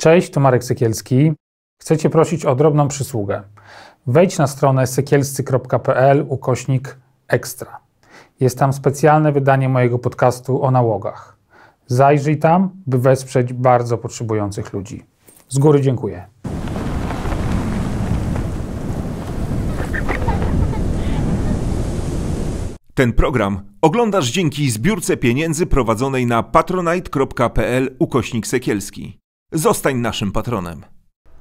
Cześć, to Marek Sekielski. Chcecie prosić o drobną przysługę. Wejdź na stronę sekielscy.pl ukośnik ekstra. Jest tam specjalne wydanie mojego podcastu o nałogach. Zajrzyj tam, by wesprzeć bardzo potrzebujących ludzi. Z góry dziękuję. Ten program oglądasz dzięki zbiórce pieniędzy prowadzonej na patronite.pl ukośnik sekielski. Zostań naszym patronem.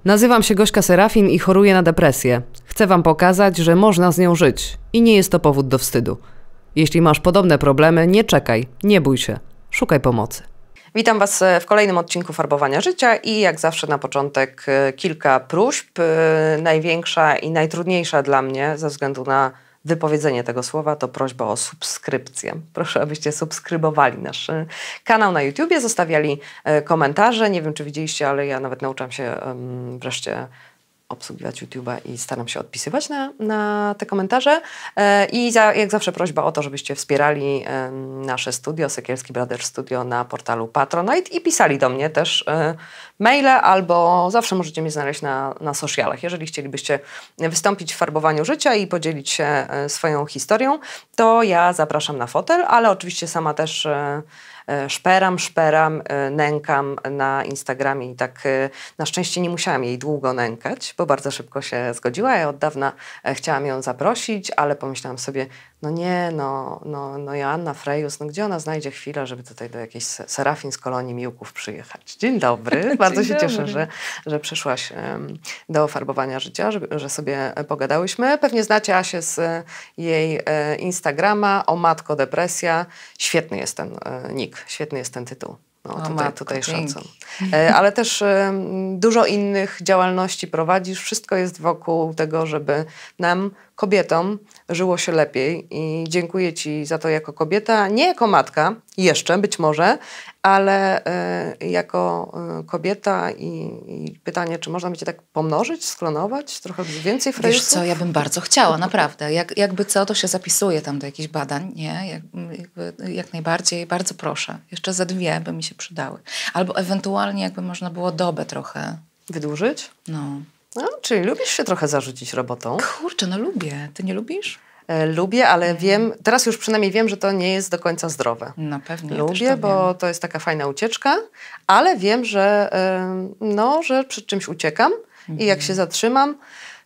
Nazywam się Gośka Serafin i choruję na depresję. Chcę Wam pokazać, że można z nią żyć i nie jest to powód do wstydu. Jeśli masz podobne problemy, nie czekaj, nie bój się, szukaj pomocy. Witam Was e, w kolejnym odcinku Farbowania Życia i jak zawsze na początek e, kilka próśb. E, największa i najtrudniejsza dla mnie ze względu na wypowiedzenie tego słowa, to prośba o subskrypcję. Proszę, abyście subskrybowali nasz e, kanał na YouTubie, zostawiali e, komentarze. Nie wiem, czy widzieliście, ale ja nawet nauczam się wreszcie obsługiwać YouTube'a i staram się odpisywać na, na te komentarze. E, I za, jak zawsze prośba o to, żebyście wspierali nasze studio, Sekielski Brothers Studio na portalu Patronite i pisali do mnie też e, maile albo zawsze możecie mnie znaleźć na, na socialach. Jeżeli chcielibyście wystąpić w farbowaniu życia i podzielić się e, swoją historią, to ja zapraszam na fotel, ale oczywiście sama też E, szperam, szperam, e, nękam na Instagramie i tak e, na szczęście nie musiałam jej długo nękać, bo bardzo szybko się zgodziła. Ja od dawna chciałam ją zaprosić, ale pomyślałam sobie, no nie, no, no, no Joanna Frejus, no gdzie ona znajdzie chwilę, żeby tutaj do jakiejś Serafin z kolonii Miłków przyjechać? Dzień dobry, Dzień bardzo się dobry. cieszę, że, że przyszłaś do farbowania życia, że, że sobie pogadałyśmy. Pewnie znacie Asię z e, jej e, Instagrama, o matko depresja. Świetny jest ten e, nick, świetny jest ten tytuł. No, o, no tutaj, matko, tutaj szacun. E, ale też dużo innych działalności prowadzisz. Wszystko jest wokół tego, żeby nam, kobietom, żyło się lepiej. I dziękuję Ci za to jako kobieta, nie jako matka, jeszcze być może, ale e, jako e, kobieta i, i, pytanie, czy można będzie tak pomnożyć, sklonować, trochę więcej frejusów? Wiesz co, ja bym bardzo chciała, naprawdę. Jak, jakby co, to się zapisuje tam do jakichś badań, nie? Jak, jakby, jak najbardziej, bardzo proszę. Jeszcze za dwie by mi się przydały. Albo ewentualnie jakby można było dobę trochę. Wydłużyć? No. No, czyli lubisz się trochę zarzucić robotą? Kurczę, no lubię. Ty nie lubisz? E, lubię, ale mhm. wiem, teraz już przynajmniej wiem, że to nie jest do końca zdrowe. No pewno. Lubię, to bo wiem. to jest taka fajna ucieczka, ale wiem, że, e, no, że przed czymś uciekam mhm. i jak mhm. się zatrzymam,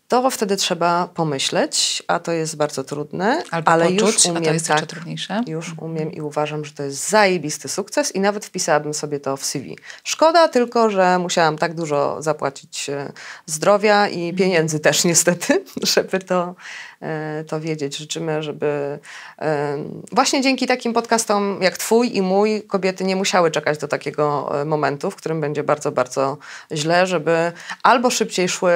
to wtedy trzeba pomyśleć, a to jest bardzo trudne. Albo ale poczuć, już umiem, a to jest tak, trudniejsze. Już mhm. umiem i uważam, że to jest zajebisty sukces i nawet wpisałabym sobie to w CV. Szkoda tylko, że musiałam tak dużo zapłacić e, zdrowia i pieniędzy też niestety, żeby to E, to wiedzieć. Życzymy, żeby e, właśnie dzięki takim podcastom jak Twój i mój kobiety nie musiały czekać do takiego e, momentu, w którym będzie bardzo, bardzo źle, żeby albo szybciej szły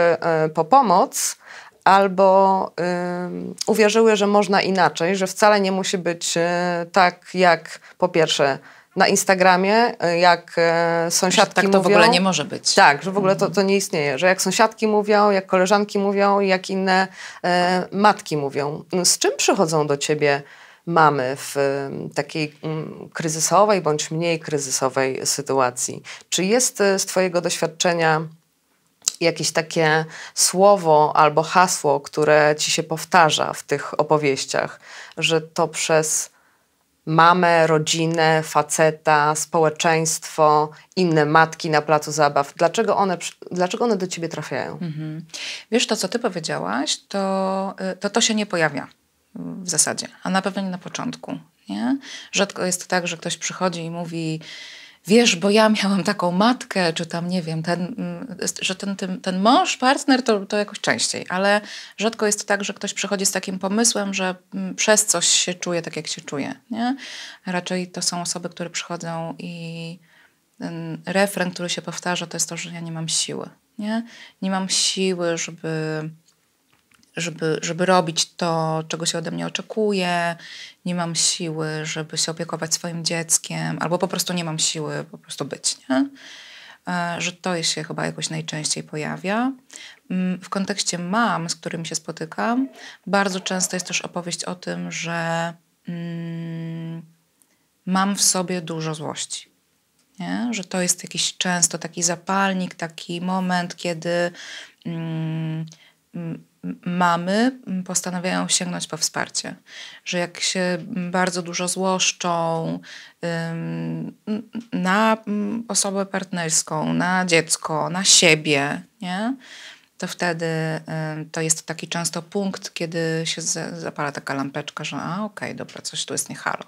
po pomoc, albo uwierzyły, że można inaczej, że wcale nie musi być tak, jak po pierwsze na Instagramie, y, jak e, sąsiadki mówią... Tak to w ogóle nie może być. Tak, że w ogóle to, mhm. to nie istnieje. Że jak sąsiadki mówią, jak koleżanki mówią, jak inne e, matki mówią. Z czym przychodzą do ciebie mamy w takiej kryzysowej bądź mniej kryzysowej sytuacji? Czy jest e, z twojego doświadczenia jakieś takie słowo albo hasło, które ci się powtarza w tych opowieściach, że to przez mamę, rodzinę, faceta, społeczeństwo, inne matki na placu zabaw. Dlaczego one, dlaczego one do ciebie trafiają? Mhm. Wiesz, to co ty powiedziałaś, to, y, to to się nie pojawia w zasadzie, a na pewno nie na początku. Nie? Rzadko jest tak, że ktoś przychodzi i mówi: wiesz, bo ja miałam taką matkę, czy tam nie wiem, ten, mm, że ten, ten, ten mąż, partner to, to jakoś częściej, ale rzadko jest to tak, że ktoś przychodzi z takim pomysłem, że mm, przez coś się czuje tak, jak się czuje. Nie? Raczej to są osoby, które przychodzą i ten mm, refren, który się powtarza, to jest to, że ja nie mam siły. Nie, nie mam siły, żeby żeby, żeby robić to, czego się ode mnie oczekuje, nie mam siły, żeby się opiekować swoim dzieckiem, albo po prostu nie mam siły po prostu być, nie? E, że to się chyba jakoś najczęściej pojawia. Mm, w kontekście mam, z którymi się spotykam, bardzo często jest też opowieść o tym, że mm, mam w sobie dużo złości. Nie? Że to jest jakiś często taki zapalnik, taki moment, kiedy mm, mm mamy mm, postanawiają sięgnąć po wsparcie. Że jak się bardzo dużo złoszczą na mm, osobę partnerską, na dziecko, na siebie, nie? to wtedy to jest taki często punkt, kiedy się zapala taka lampeczka, że a okej, okay, dobra, coś tu jest nie halo.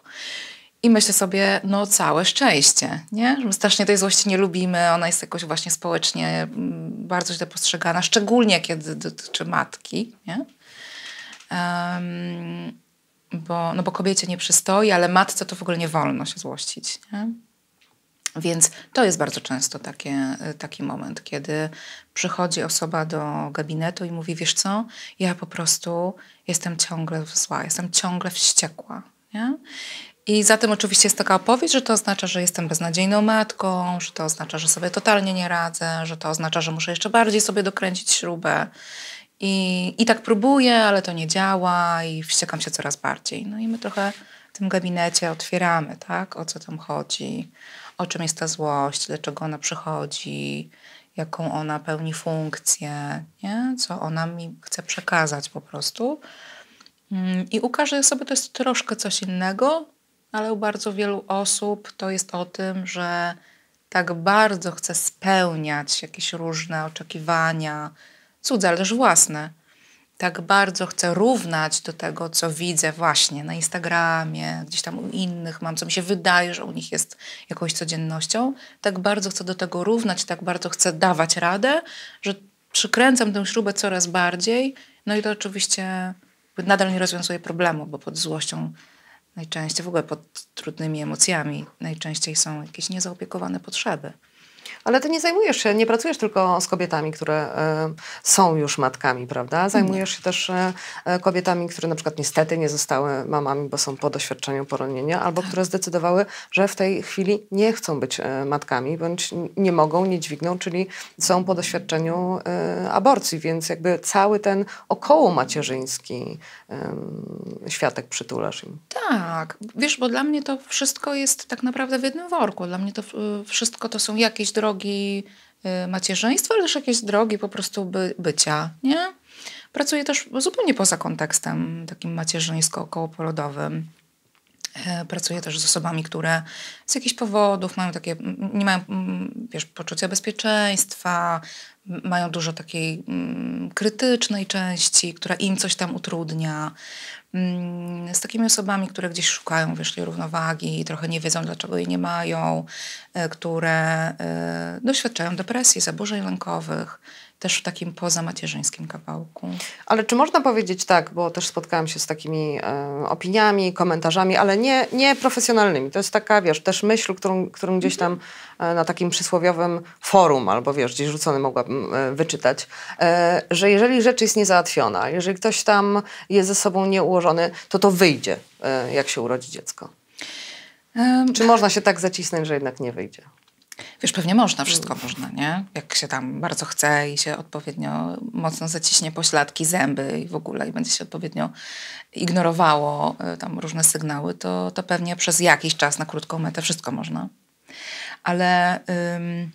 I myślę sobie, no całe szczęście, nie? Że my strasznie tej złości nie lubimy, ona jest jakoś właśnie społecznie mm, bardzo źle postrzegana, szczególnie kiedy dotyczy matki, nie? Um, bo, no bo kobiecie nie przystoi, ale matce to w ogóle nie wolno się złościć, nie? Więc to jest bardzo często takie, y, taki moment, kiedy przychodzi osoba do gabinetu i mówi, wiesz co, ja po prostu jestem ciągle zła, jestem ciągle wściekła. Nie? I za tym oczywiście jest taka opowieść, że to oznacza, że jestem beznadziejną matką, że to oznacza, że sobie totalnie nie radzę, że to oznacza, że muszę jeszcze bardziej sobie dokręcić śrubę. I, i tak próbuję, ale to nie działa i wściekam się coraz bardziej. No i my trochę w tym gabinecie otwieramy, tak? O co tam chodzi, o czym jest ta złość, dlaczego ona przychodzi, jaką ona pełni funkcję, nie? Co ona mi chce przekazać po prostu. Mm, I u każdej osoby to jest troszkę coś innego, ale u bardzo wielu osób to jest o tym, że tak bardzo chce spełniać jakieś różne oczekiwania, cudze, ale też własne. Tak bardzo chcę równać do tego, co widzę właśnie na Instagramie, gdzieś tam u innych mam, co mi się wydaje, że u nich jest jakąś codziennością. Tak bardzo chcę do tego równać, tak bardzo chcę dawać radę, że przykręcam tę śrubę coraz bardziej. No i to oczywiście nadal nie rozwiązuje problemu, bo pod złością najczęściej w ogóle pod trudnymi emocjami, najczęściej są jakieś niezaopiekowane potrzeby. Ale ty nie zajmujesz się, nie pracujesz tylko z kobietami, które e, są już matkami, prawda? Zajmujesz się też e, e, kobietami, które na przykład niestety nie zostały mamami, bo są po doświadczeniu poronienia, albo tak. które zdecydowały, że w tej chwili nie chcą być matkami, bądź nie mogą, nie dźwigną, czyli są po doświadczeniu aborcji, więc jakby cały ten około macierzyński światek przytulasz im. Tak, wiesz, bo dla mnie to wszystko jest tak naprawdę w jednym worku. Dla mnie to wszystko to są jakieś drogi y, macierzyństwa, ale też jakieś drogi po prostu by, bycia, nie? Pracuję też zupełnie poza kontekstem takim macierzyńsko-okołopolodowym. E, pracuję też z osobami, które z jakichś powodów mają takie, nie mają wiesz, poczucia bezpieczeństwa, mają dużo takiej krytycznej części, która im coś tam utrudnia. Mm, z takimi osobami, które gdzieś szukają wiesz, równowagi, trochę nie wiedzą, dlaczego jej nie mają, e, które e, doświadczają depresji, zaburzeń lękowych też w takim pozamacierzyńskim kawałku. Ale czy można powiedzieć tak, bo też spotkałam się z takimi e, opiniami, komentarzami, ale nie, nie profesjonalnymi. To jest taka, wiesz, też myśl, którą, którą gdzieś tam e, na takim przysłowiowym forum albo, wiesz, gdzieś rzucony mogłabym e, wyczytać, e, że jeżeli rzecz jest niezałatwiona, jeżeli ktoś tam jest ze sobą nieułożony, to to wyjdzie, e, jak się urodzi dziecko. Um, czy można się tak zacisnąć, że jednak nie wyjdzie? Wiesz, pewnie można, wszystko można, nie? Jak się tam bardzo chce i się odpowiednio mocno zaciśnie pośladki, zęby i w ogóle i będzie się odpowiednio ignorowało y, tam różne sygnały, to, to pewnie przez jakiś czas na krótką metę wszystko można. Ale ym,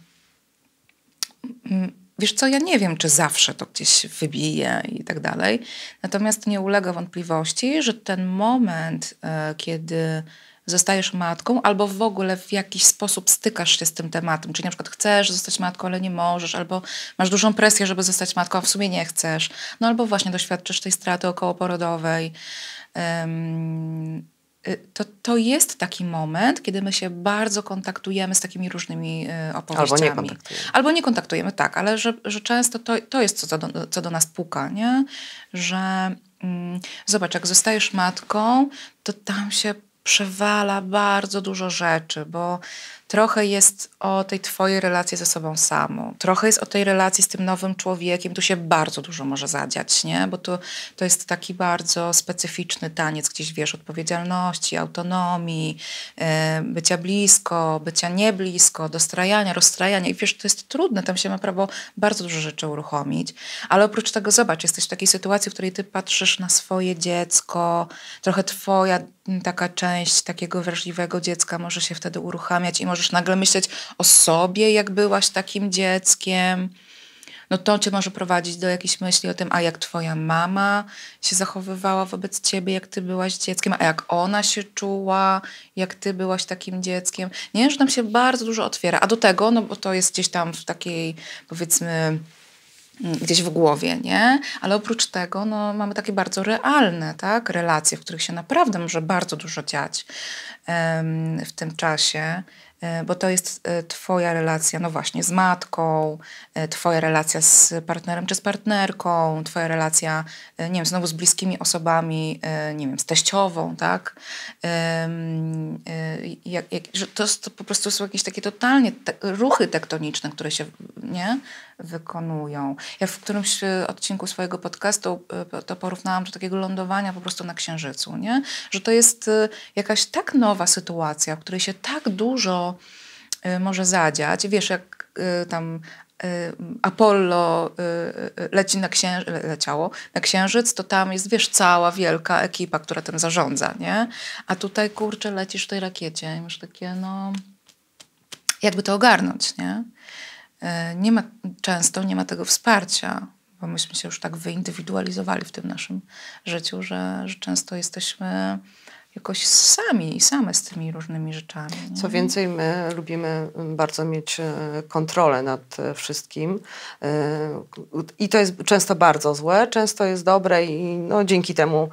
wiesz co, ja nie wiem, czy zawsze to gdzieś wybije i tak dalej. Natomiast nie ulega wątpliwości, że ten moment, y, kiedy zostajesz matką, albo w ogóle w jakiś sposób stykasz się z tym tematem. Czyli na przykład chcesz zostać matką, ale nie możesz, albo masz dużą presję, żeby zostać matką, a w sumie nie chcesz. No albo właśnie doświadczysz tej straty okołoporodowej. Um, to, to jest taki moment, kiedy my się bardzo kontaktujemy z takimi różnymi opowieściami. Y, albo nie kontaktujemy. Albo nie kontaktujemy, tak, ale że, że często to, to jest, co do, co do nas puka, nie? Że mm, zobacz, jak zostajesz matką, to tam się przewala bardzo dużo rzeczy, bo trochę jest o tej twojej relacji ze sobą samą, trochę jest o tej relacji z tym nowym człowiekiem, tu się bardzo dużo może zadziać, nie? Bo to, to jest taki bardzo specyficzny taniec gdzieś, wiesz, odpowiedzialności, autonomii, yy, bycia blisko, bycia nieblisko, dostrajania, rozstrajania i wiesz, to jest trudne, tam się ma prawo bardzo dużo rzeczy uruchomić, ale oprócz tego zobacz, jesteś w takiej sytuacji, w której ty patrzysz na swoje dziecko, trochę twoja taka część takiego wrażliwego dziecka może się wtedy uruchamiać i możesz nagle myśleć o sobie, jak byłaś takim dzieckiem. No to cię może prowadzić do jakiejś myśli o tym, a jak twoja mama się zachowywała wobec ciebie, jak ty byłaś dzieckiem, a jak ona się czuła, jak ty byłaś takim dzieckiem. Nie wiem, że tam się bardzo dużo otwiera. A do tego, no bo to jest gdzieś tam w takiej, powiedzmy, Mm, gdzieś w głowie, nie? Ale oprócz tego no, mamy takie bardzo realne tak? relacje, w których się naprawdę może bardzo dużo dziać w tym czasie, e, bo to jest e, twoja relacja, no właśnie, z matką, e, twoja relacja z partnerem czy z partnerką, twoja relacja, nie wiem, znowu z bliskimi osobami, nie wiem, z teściową, tak? to, to po prostu są jakieś takie totalnie te, ruchy tektoniczne, które się, nie? wykonują. Ja w którymś e, odcinku swojego podcastu e, to porównałam do takiego lądowania po prostu na Księżycu, nie? że to jest e, jakaś tak nowa sytuacja, w której się tak dużo może zadziać. Wiesz, jak tam Apollo leci na księżyc, leciało na księżyc, to tam jest, wiesz, cała wielka ekipa, która tym zarządza, nie? A tutaj, kurczę, lecisz w tej rakiecie i masz takie, no... Jakby to ogarnąć, nie? E, nie ma, często nie ma tego wsparcia, bo myśmy się już tak wyindywidualizowali w tym naszym życiu, że, że często jesteśmy jakoś sami i same z tymi różnymi rzeczami. Nie? Co więcej, my lubimy mm, bardzo mieć e, kontrolę nad e, wszystkim i to jest często bardzo złe, często jest dobre i no, dzięki temu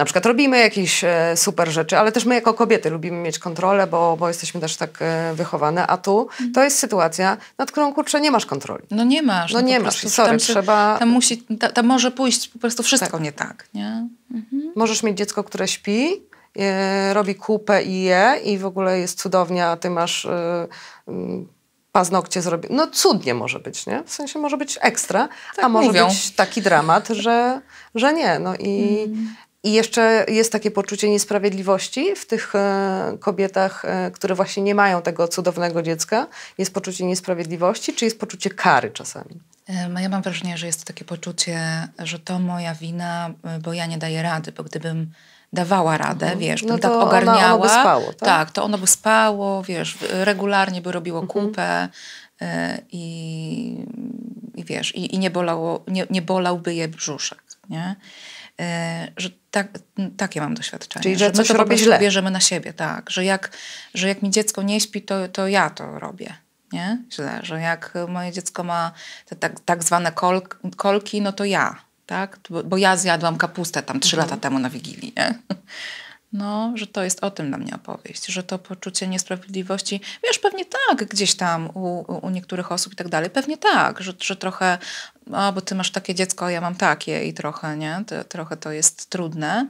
na przykład robimy jakieś e, super rzeczy, ale też my jako kobiety lubimy mieć kontrolę, bo, bo jesteśmy też tak e, wychowane, a tu mhm. to jest sytuacja, nad którą kurczę nie masz kontroli. No nie masz. No, no nie masz, sorry, tam trzeba... Tam, musi, tam, tam może pójść po prostu wszystko tak. nie tak, nie? Mhm. Możesz mieć dziecko, które śpi, e, robi kupę i je i w ogóle jest cudownie, a ty masz... E, mm, paznokcie zrobione. No cudnie może być, nie? W sensie może być ekstra, tak a może mówią. być taki dramat, że, że nie. No i, mm. I jeszcze jest takie poczucie niesprawiedliwości w tych e, kobietach, e, które właśnie nie mają tego cudownego dziecka. Jest poczucie niesprawiedliwości, czy jest poczucie kary czasami? Ja mam wrażenie, że jest to takie poczucie, że to moja wina, e, bo ja nie daję rady, bo gdybym dawała radę, mhm. wiesz, no tak ogarniała. Ona, by spało, tak? tak, to ono by spało, wiesz, regularnie by robiło mhm. kupę i, i wiesz, i, i nie, bolało, nie, nie bolałby je brzuszek, nie? E, że tak, takie mam doświadczenie. Czyli, że, że coś my to robię źle. bierzemy na siebie, tak. Że jak, że jak mi dziecko nie śpi, to, to ja to robię. Nie? Źle, że jak moje dziecko ma te tak, tak zwane kol, kolki, no to ja, tak? Bo, bo ja zjadłam kapustę tam trzy mhm. lata temu na Wigilii, nie? No, że to jest o tym dla mnie opowieść, że to poczucie niesprawiedliwości, wiesz, pewnie tak gdzieś tam u, u niektórych osób i tak dalej, pewnie tak, że, że trochę, o, bo ty masz takie dziecko, a ja mam takie i trochę, nie, to, trochę to jest trudne,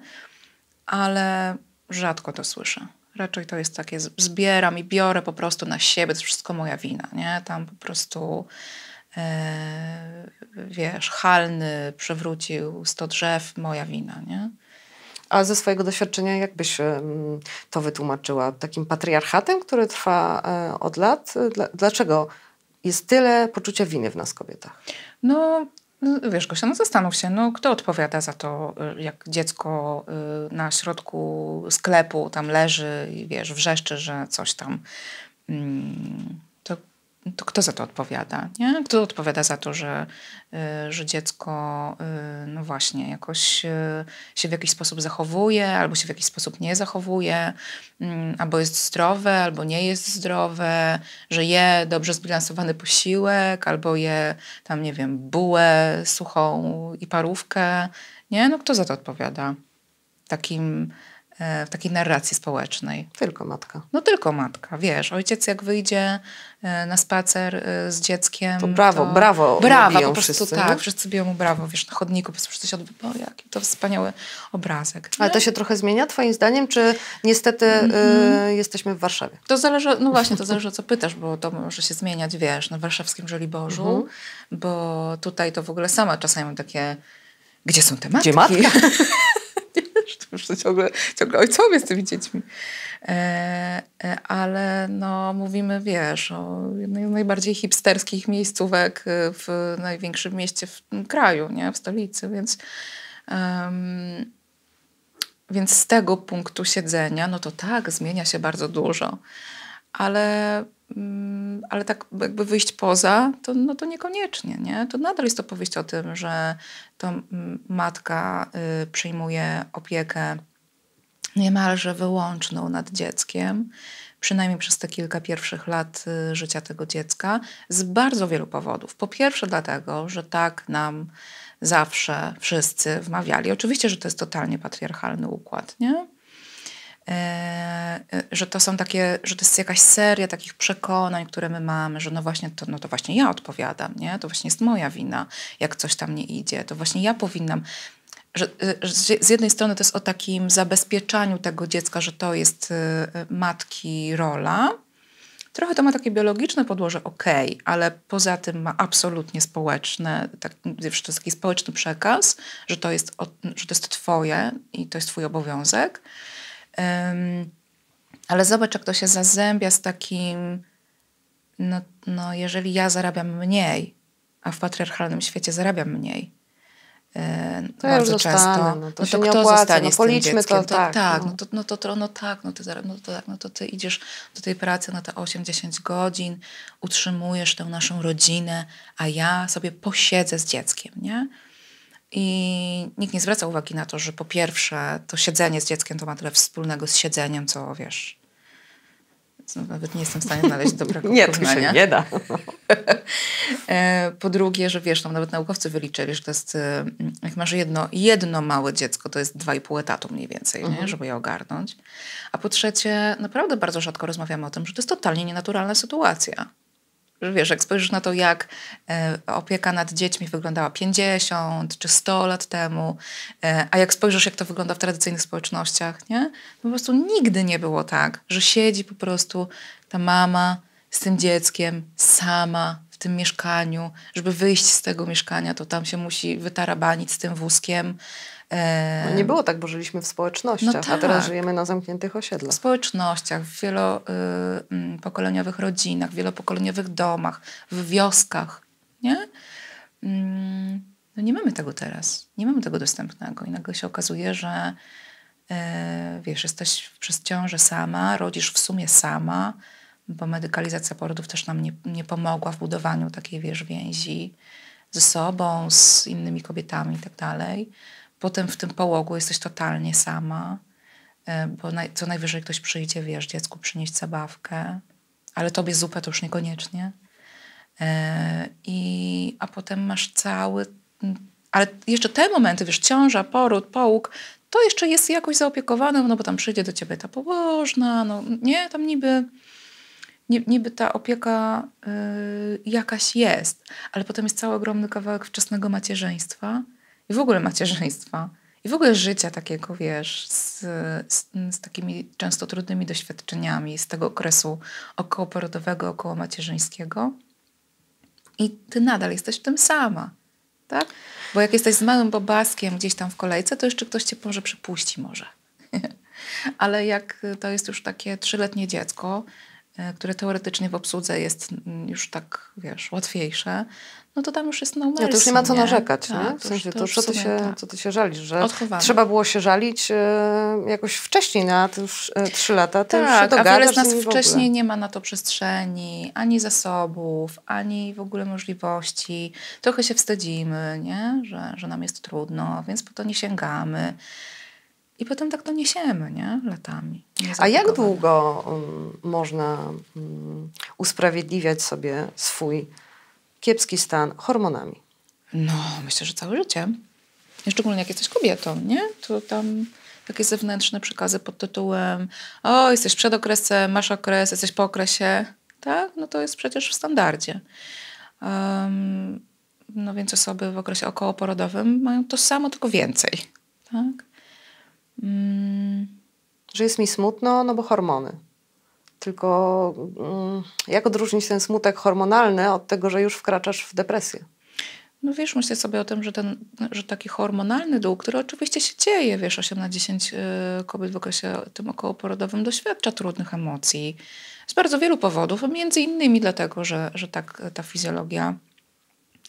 ale rzadko to słyszę. Raczej to jest takie, zbieram i biorę po prostu na siebie, to wszystko moja wina, nie, tam po prostu... Yy, wiesz, halny przewrócił 100 drzew, moja wina, nie? A ze swojego doświadczenia jakbyś mm, to wytłumaczyła? Takim patriarchatem, który trwa e, od lat? Dlaczego jest tyle poczucia winy w nas kobietach? No, no, wiesz Gosia, no zastanów się, no kto odpowiada za to, e, jak dziecko e, na środku sklepu tam leży i wiesz, wrzeszczy, że coś tam... Mm, to kto za to odpowiada? Nie? Kto odpowiada za to, że, y, że dziecko, y, no właśnie, jakoś y, się w jakiś sposób zachowuje, albo się w jakiś sposób nie zachowuje, mm, albo jest zdrowe, albo nie jest zdrowe, że je dobrze zbilansowany posiłek, albo je tam, nie wiem, bułę suchą i parówkę. Nie? No kto za to odpowiada? Takim E, w takiej narracji społecznej. Tylko matka. No tylko matka, wiesz. Ojciec jak wyjdzie e, na spacer e, z dzieckiem... To brawo, to... brawo. Brawo, po prostu wszyscy, tak. Nie? Wszyscy biją mu brawo, wiesz, na chodniku. Po prostu wszyscy się odbywa, jaki to wspaniały obrazek. Ale to się trochę zmienia twoim zdaniem, czy niestety mm -hmm. y, jesteśmy w Warszawie? To zależy, no właśnie, to zależy co pytasz, bo to może się zmieniać, wiesz, na warszawskim Żoliborzu, mm -hmm. bo tutaj to w ogóle sama czasami takie gdzie są te matki? Gdzie matka? są ciągle, ciągle ojcowie z tymi dziećmi. E, e, ale no, mówimy, wiesz, o jednej z najbardziej hipsterskich miejscówek e, w największym mieście w kraju, nie? w stolicy, więc... Um, więc z tego punktu siedzenia, no to tak, zmienia się bardzo dużo ale, mm, ale tak jakby wyjść poza, to, no to niekoniecznie, nie? To nadal jest opowieść o tym, że to mm, matka y, przyjmuje opiekę niemalże wyłączną nad dzieckiem, przynajmniej przez te kilka pierwszych lat y, życia tego dziecka, z bardzo wielu powodów. Po pierwsze, dlatego, że tak nam zawsze wszyscy wmawiali. Oczywiście, że to jest totalnie patriarchalny układ, nie? E, e, że to są takie, że to jest jakaś seria takich przekonań, które my mamy, że no właśnie to, no to właśnie ja odpowiadam, nie? To właśnie jest moja wina, jak coś tam nie idzie, to właśnie ja powinnam. Że, e, że z jednej strony to jest o takim zabezpieczaniu tego dziecka, że to jest matki rola. Trochę to ma takie biologiczne podłoże, okej, ale poza tym ma absolutnie społeczne, tak, to jest taki społeczny przekaz, że to, jest, że to jest twoje i to jest twój obowiązek ale zobacz, jak to się zazębia z takim, no, no jeżeli ja zarabiam mniej, a w patriarchalnym świecie zarabiam mniej, e, to bardzo zostanę, często, no to, no to kto opłaca, zostanie no, z tym dzieckiem? To, to tak, tak no. no to, no to, no tak, no, ty, no, to, tak, no to ty idziesz do tej pracy na te 8-10 godzin, utrzymujesz tę naszą rodzinę, a ja sobie posiedzę z dzieckiem, nie? I nikt nie zwraca uwagi na to, że po pierwsze, to siedzenie z dzieckiem to ma tyle wspólnego z siedzeniem, co wiesz. No, nawet nie jestem w stanie znaleźć dobrego Nie, to się nie da. E, po drugie, że wiesz, tam nawet naukowcy wyliczyli, że to jest, y, jak masz jedno, jedno małe dziecko, to jest 2,5 etatu mniej więcej, mhm. nie? żeby je ogarnąć. A po trzecie, naprawdę bardzo rzadko rozmawiamy o tym, że to jest totalnie nienaturalna sytuacja wiesz, jak spojrzysz na to, jak e, opieka nad dziećmi wyglądała 50 czy 100 lat temu, e, a jak spojrzysz, jak to wygląda w tradycyjnych społecznościach, nie? To po prostu nigdy nie było tak, że siedzi po prostu ta mama z tym dzieckiem sama w tym mieszkaniu, żeby wyjść z tego mieszkania, to tam się musi wytarabanić z tym wózkiem, no nie było tak, bo żyliśmy w społecznościach, no tak. a teraz tak. żyjemy na zamkniętych osiedlach. W społecznościach, w wielopokoleniowych y, mm, rodzinach, w wielopokoleniowych domach, w wioskach, nie? Mm, no nie mamy tego teraz, nie mamy tego dostępnego i nagle się okazuje, że e, wiesz, jesteś przez ciążę sama, rodzisz w sumie sama, bo medykalizacja porodów też nam nie, nie pomogła w budowaniu takiej, wiesz, więzi ze sobą, z innymi kobietami i tak dalej potem w tym połogu jesteś totalnie sama, e, bo naj, co najwyżej ktoś przyjdzie, wiesz, dziecku przynieść zabawkę, ale tobie zupę to już niekoniecznie. E, I, a potem masz cały. Ale jeszcze te momenty, wiesz, ciąża, poród, połóg, to jeszcze jest jakoś zaopiekowane, no bo tam przyjdzie do ciebie ta położna, no nie, tam niby, niby ta opieka y, jakaś jest, ale potem jest cały ogromny kawałek wczesnego macierzyństwa, i w ogóle macierzyństwa, i w ogóle życia takiego, wiesz, z, z, z takimi często trudnymi doświadczeniami z tego okresu okołoporodowego, około macierzyńskiego. I ty nadal jesteś tym sama, tak? Bo jak jesteś z małym bobaskiem gdzieś tam w kolejce, to jeszcze ktoś cię może przepuści może. Ale jak to jest już takie trzyletnie dziecko, E, które teoretycznie w obsłudze jest mm, już tak, wiesz, łatwiejsze, no to tam już jest normalne. No to już nie ma co narzekać, nie? nie? Tak, w sensie, to, to, co, ty się, tak. co ty się żalisz, że Odchowamy. trzeba było się żalić e, jakoś wcześniej na te e, trzy lata, to tak, już się tak, a z nas wcześniej nie ma na to przestrzeni, ani zasobów, ani w ogóle możliwości. Trochę się wstydzimy, nie? Że, że nam jest trudno, więc po to nie sięgamy. I potem tak to niesiemy, nie? Latami. A jak długo mm, można mm, usprawiedliwiać sobie swój kiepski stan hormonami? No, myślę, że całe życie. Szczególnie jak jesteś kobietą, nie? To tam takie zewnętrzne przekazy pod tytułem o, jesteś przed okresem, masz okres, jesteś po okresie, tak? No to jest przecież w standardzie. Um, no więc osoby w okresie okołoporodowym mają to samo, tylko więcej, tak? Mm, że jest mi smutno, no bo hormony. Tylko mm, jak odróżnić ten smutek hormonalny od tego, że już wkraczasz w depresję? No wiesz, myślę sobie o tym, że, ten, że taki hormonalny dół, który oczywiście się dzieje, wiesz, 8 na 10 y, kobiet w okresie tym okołoporodowym doświadcza trudnych emocji z bardzo wielu powodów, między innymi dlatego, że, że tak ta fizjologia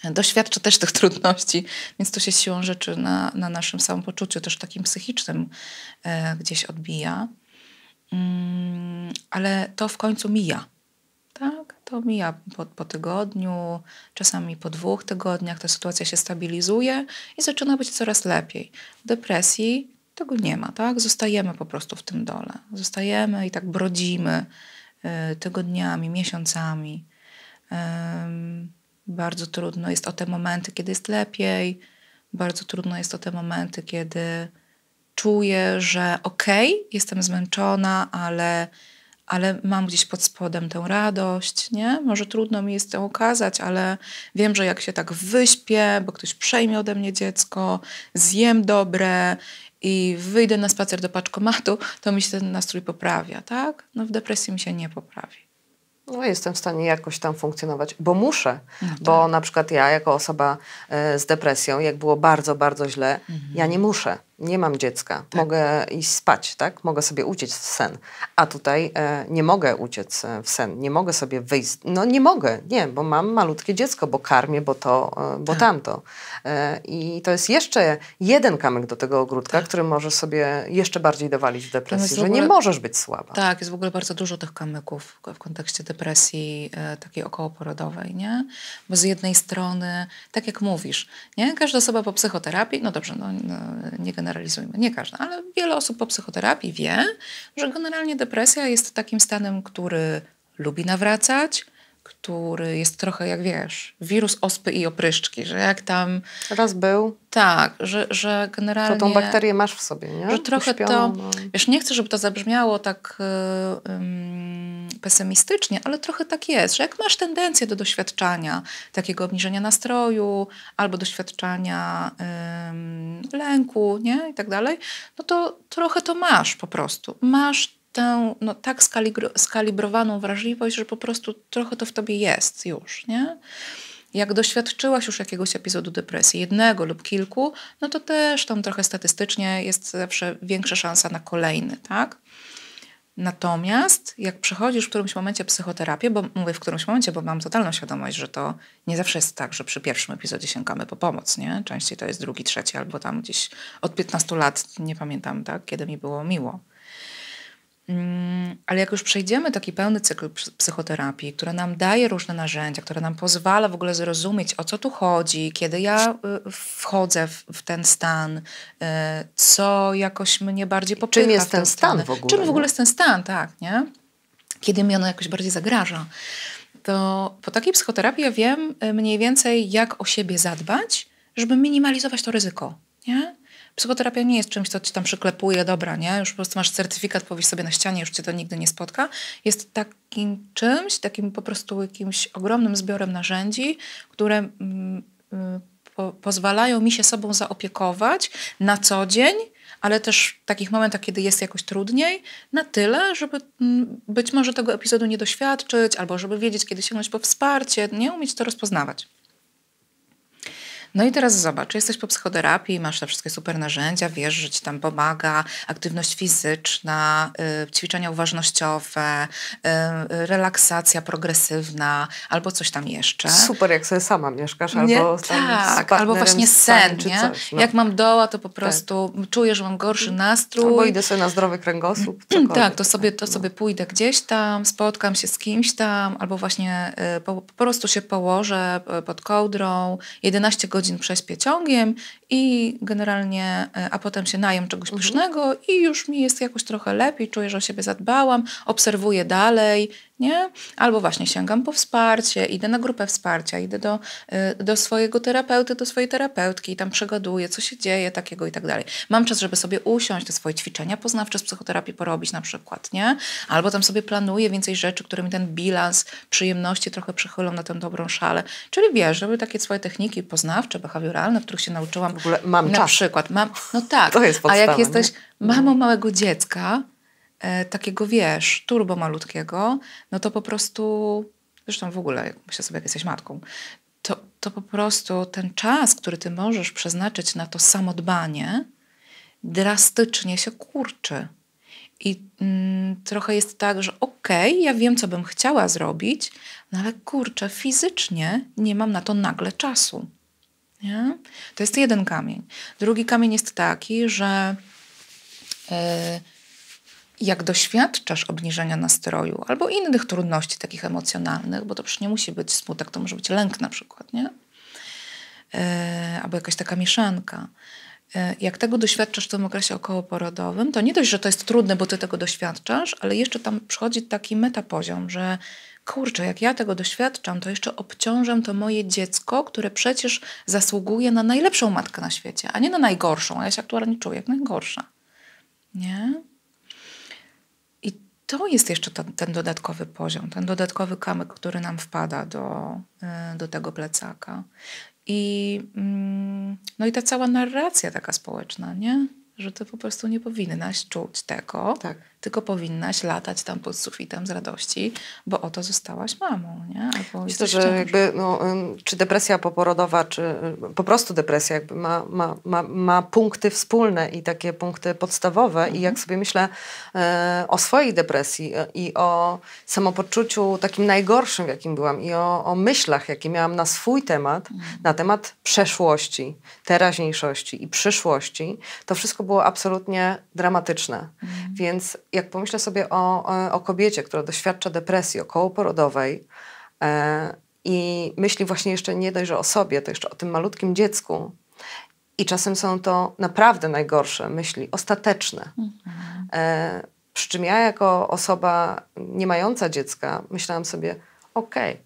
doświadcza też tych trudności, więc to się siłą rzeczy na, na naszym samopoczuciu, też takim psychicznym e, gdzieś odbija. Mm, ale to w końcu mija. Tak, to mija po, po, tygodniu, czasami po dwóch tygodniach ta sytuacja się stabilizuje i zaczyna być coraz lepiej. W depresji tego nie ma, tak? Zostajemy po prostu w tym dole. Zostajemy i tak brodzimy y, tygodniami, miesiącami. Bardzo trudno jest o te momenty, kiedy jest lepiej, bardzo trudno jest o te momenty, kiedy czuję, że okej, okay, jestem zmęczona, ale, ale mam gdzieś pod spodem tę radość, nie? Może trudno mi jest to okazać, ale wiem, że jak się tak wyśpię, bo ktoś przejmie ode mnie dziecko, zjem dobre i wyjdę na spacer do paczkomatu, to mi się ten nastrój poprawia, tak? No w depresji mi się nie poprawi no, jestem w stanie jakoś tam funkcjonować, bo muszę, no bo tak. na przykład ja jako osoba e, z depresją, jak było bardzo, bardzo źle, mhm. ja nie muszę nie mam dziecka, tak. mogę iść spać, tak? Mogę sobie uciec w sen. A tutaj e, nie mogę uciec e, w sen, nie mogę sobie wyjść. No nie mogę, nie, bo mam malutkie dziecko, bo karmię, bo to, e, bo tak. tamto. E, I to jest jeszcze jeden kamyk do tego ogródka, tak. który może sobie jeszcze bardziej dowalić w depresji, że ogóle, nie możesz być słaba. Tak, jest w ogóle bardzo dużo tych kamyków w kontekście depresji e, takiej okołoporodowej, nie? Bo z jednej strony, tak jak mówisz, nie? Każda osoba po psychoterapii, no dobrze, no, no nie generalnie, generalizujmy, nie każda, ale wiele osób po psychoterapii wie, że generalnie depresja jest takim stanem, który lubi nawracać, który jest trochę jak wiesz, wirus ospy i opryszczki, że jak tam... Raz był. Tak, że, że generalnie... To tą bakterię masz w sobie, nie? Że trochę Uśpioną, to... No. Wiesz, nie chcę, żeby to zabrzmiało tak e, pesymistycznie, ale trochę tak jest, że jak masz tendencję do doświadczania takiego obniżenia nastroju albo doświadczania lęku, nie? I tak dalej, no to trochę to masz po prostu. Masz tę no, tak skalibrowaną wrażliwość, że po prostu trochę to w tobie jest już, nie? Jak doświadczyłaś już jakiegoś epizodu depresji, jednego lub kilku, no to też tam trochę statystycznie jest zawsze większa szansa na kolejny, tak? Natomiast jak przechodzisz w którymś momencie psychoterapię, bo mówię w którymś momencie, bo mam totalną świadomość, że to nie zawsze jest tak, że przy pierwszym epizodzie sięgamy po pomoc, nie? Częściej to jest drugi, trzeci albo tam gdzieś od 15 lat, nie pamiętam, tak, kiedy mi było miło. Mm, ale jak już przejdziemy taki pełny cykl psychoterapii, która nam daje różne narzędzia, która nam pozwala w ogóle zrozumieć, o co tu chodzi, kiedy ja y, wchodzę w, ten stan, y, co jakoś mnie bardziej popycha. Czym jest ten stan w ogóle? Czym w ogóle jest ten stan, tak, nie? Kiedy mi ono jakoś bardziej zagraża. To po takiej psychoterapii ja wiem y, mniej więcej, jak o siebie zadbać, żeby minimalizować to ryzyko, nie? Psychoterapia nie jest czymś, co ci tam przyklepuje, dobra, nie? Już po prostu masz certyfikat, powiesz sobie na ścianie, już cię to nigdy nie spotka. Jest takim czymś, takim po prostu jakimś ogromnym zbiorem narzędzi, które mm, y, po, pozwalają mi się sobą zaopiekować na co dzień, ale też w takich momentach, kiedy jest jakoś trudniej, na tyle, żeby mm, być może tego epizodu nie doświadczyć, albo żeby wiedzieć, kiedy sięgnąć po wsparcie, nie umieć to rozpoznawać. No i teraz zobacz, jesteś po psychoterapii, masz te wszystkie super narzędzia, wiesz, że ci tam pomaga aktywność fizyczna, y, ćwiczenia uważnościowe, y, y relaksacja progresywna albo coś tam jeszcze. Super, jak sobie sama mieszkasz nie? albo tak, albo właśnie sen, nie? Coś, no. Jak mam doła, to po tak. prostu tak. czuję, że mam gorszy mm. nastrój. Albo idę sobie na zdrowy kręgosłup. Mm, mm, tak, to sobie, to tak, sobie no. pójdę gdzieś tam, spotkam się z kimś tam, albo właśnie y, po, po prostu się położę y, pod kołdrą, 11 godzin godzin prześpię ciągiem i generalnie, e, a potem się najem czegoś mhm. pysznego i już mi jest jakoś trochę lepiej, czuję, że o siebie zadbałam, obserwuję dalej nie? Albo właśnie sięgam po wsparcie, idę na grupę wsparcia, idę do, y, do swojego terapeuty, do swojej terapeutki i tam przegaduję, co się dzieje, takiego i tak dalej. Mam czas, żeby sobie usiąść, te swoje ćwiczenia poznawcze z psychoterapii porobić na przykład, nie? Albo tam sobie planuję więcej rzeczy, które mi ten bilans przyjemności trochę przychylą na tę dobrą szalę. Czyli wiesz, żeby takie swoje techniki poznawcze, behawioralne, których się nauczyłam. W ogóle mam na czas. przykład. Mam, no tak. To jest podstawa, a jak jesteś mamą małego dziecka, E, takiego, wiesz, turbo malutkiego, no to po prostu, zresztą w ogóle, jak myślę sobie, jak jesteś matką, to, to po prostu ten czas, który ty możesz przeznaczyć na to samodbanie, drastycznie się kurczy. I mm, trochę jest tak, że okej, okay, ja wiem, co bym chciała zrobić, no ale kurczę, fizycznie nie mam na to nagle czasu. Nie? To jest jeden kamień. Drugi kamień jest taki, że yy, jak doświadczasz obniżenia nastroju albo innych trudności takich emocjonalnych, bo to przecież nie musi być smutek, to może być lęk na przykład, nie? E, albo jakaś taka mieszanka. E, jak tego doświadczasz w tym okresie okołoporodowym, to nie dość, że to jest trudne, bo ty tego doświadczasz, ale jeszcze tam przychodzi taki metapoziom, że kurczę, jak ja tego doświadczam, to jeszcze obciążam to moje dziecko, które przecież zasługuje na najlepszą matkę na świecie, a nie na najgorszą. Ja się aktualnie czuję jak najgorsza. Nie? to jest jeszcze ten, ten dodatkowy poziom, ten dodatkowy kamyk, który nam wpada do, e, do tego plecaka. I, mm, no i ta cała narracja taka społeczna, nie? że ty po prostu nie powinnaś czuć tego. Tak tylko powinnaś latać tam pod sufitem z radości, bo oto zostałaś mamą, nie? Albo Myślę, że jakby, no, czy depresja poporodowa, czy po prostu depresja jakby ma, ma, ma, ma punkty wspólne i takie punkty podstawowe mhm. i jak mhm. sobie myślę e, o swojej depresji e, i o samopoczuciu takim najgorszym, w jakim byłam i o, o myślach, jakie miałam na swój temat, mhm. na temat przeszłości, teraźniejszości i przyszłości, to wszystko było absolutnie dramatyczne. Mhm. Więc jak pomyślę sobie o, o kobiecie, która doświadcza depresji okołoporodowej e, i myśli właśnie jeszcze nie dość, że o sobie, to jeszcze o tym malutkim dziecku. I czasem są to naprawdę najgorsze myśli, ostateczne. Mhm. E, przy czym ja jako osoba nie mająca dziecka myślałam sobie, okej, okay,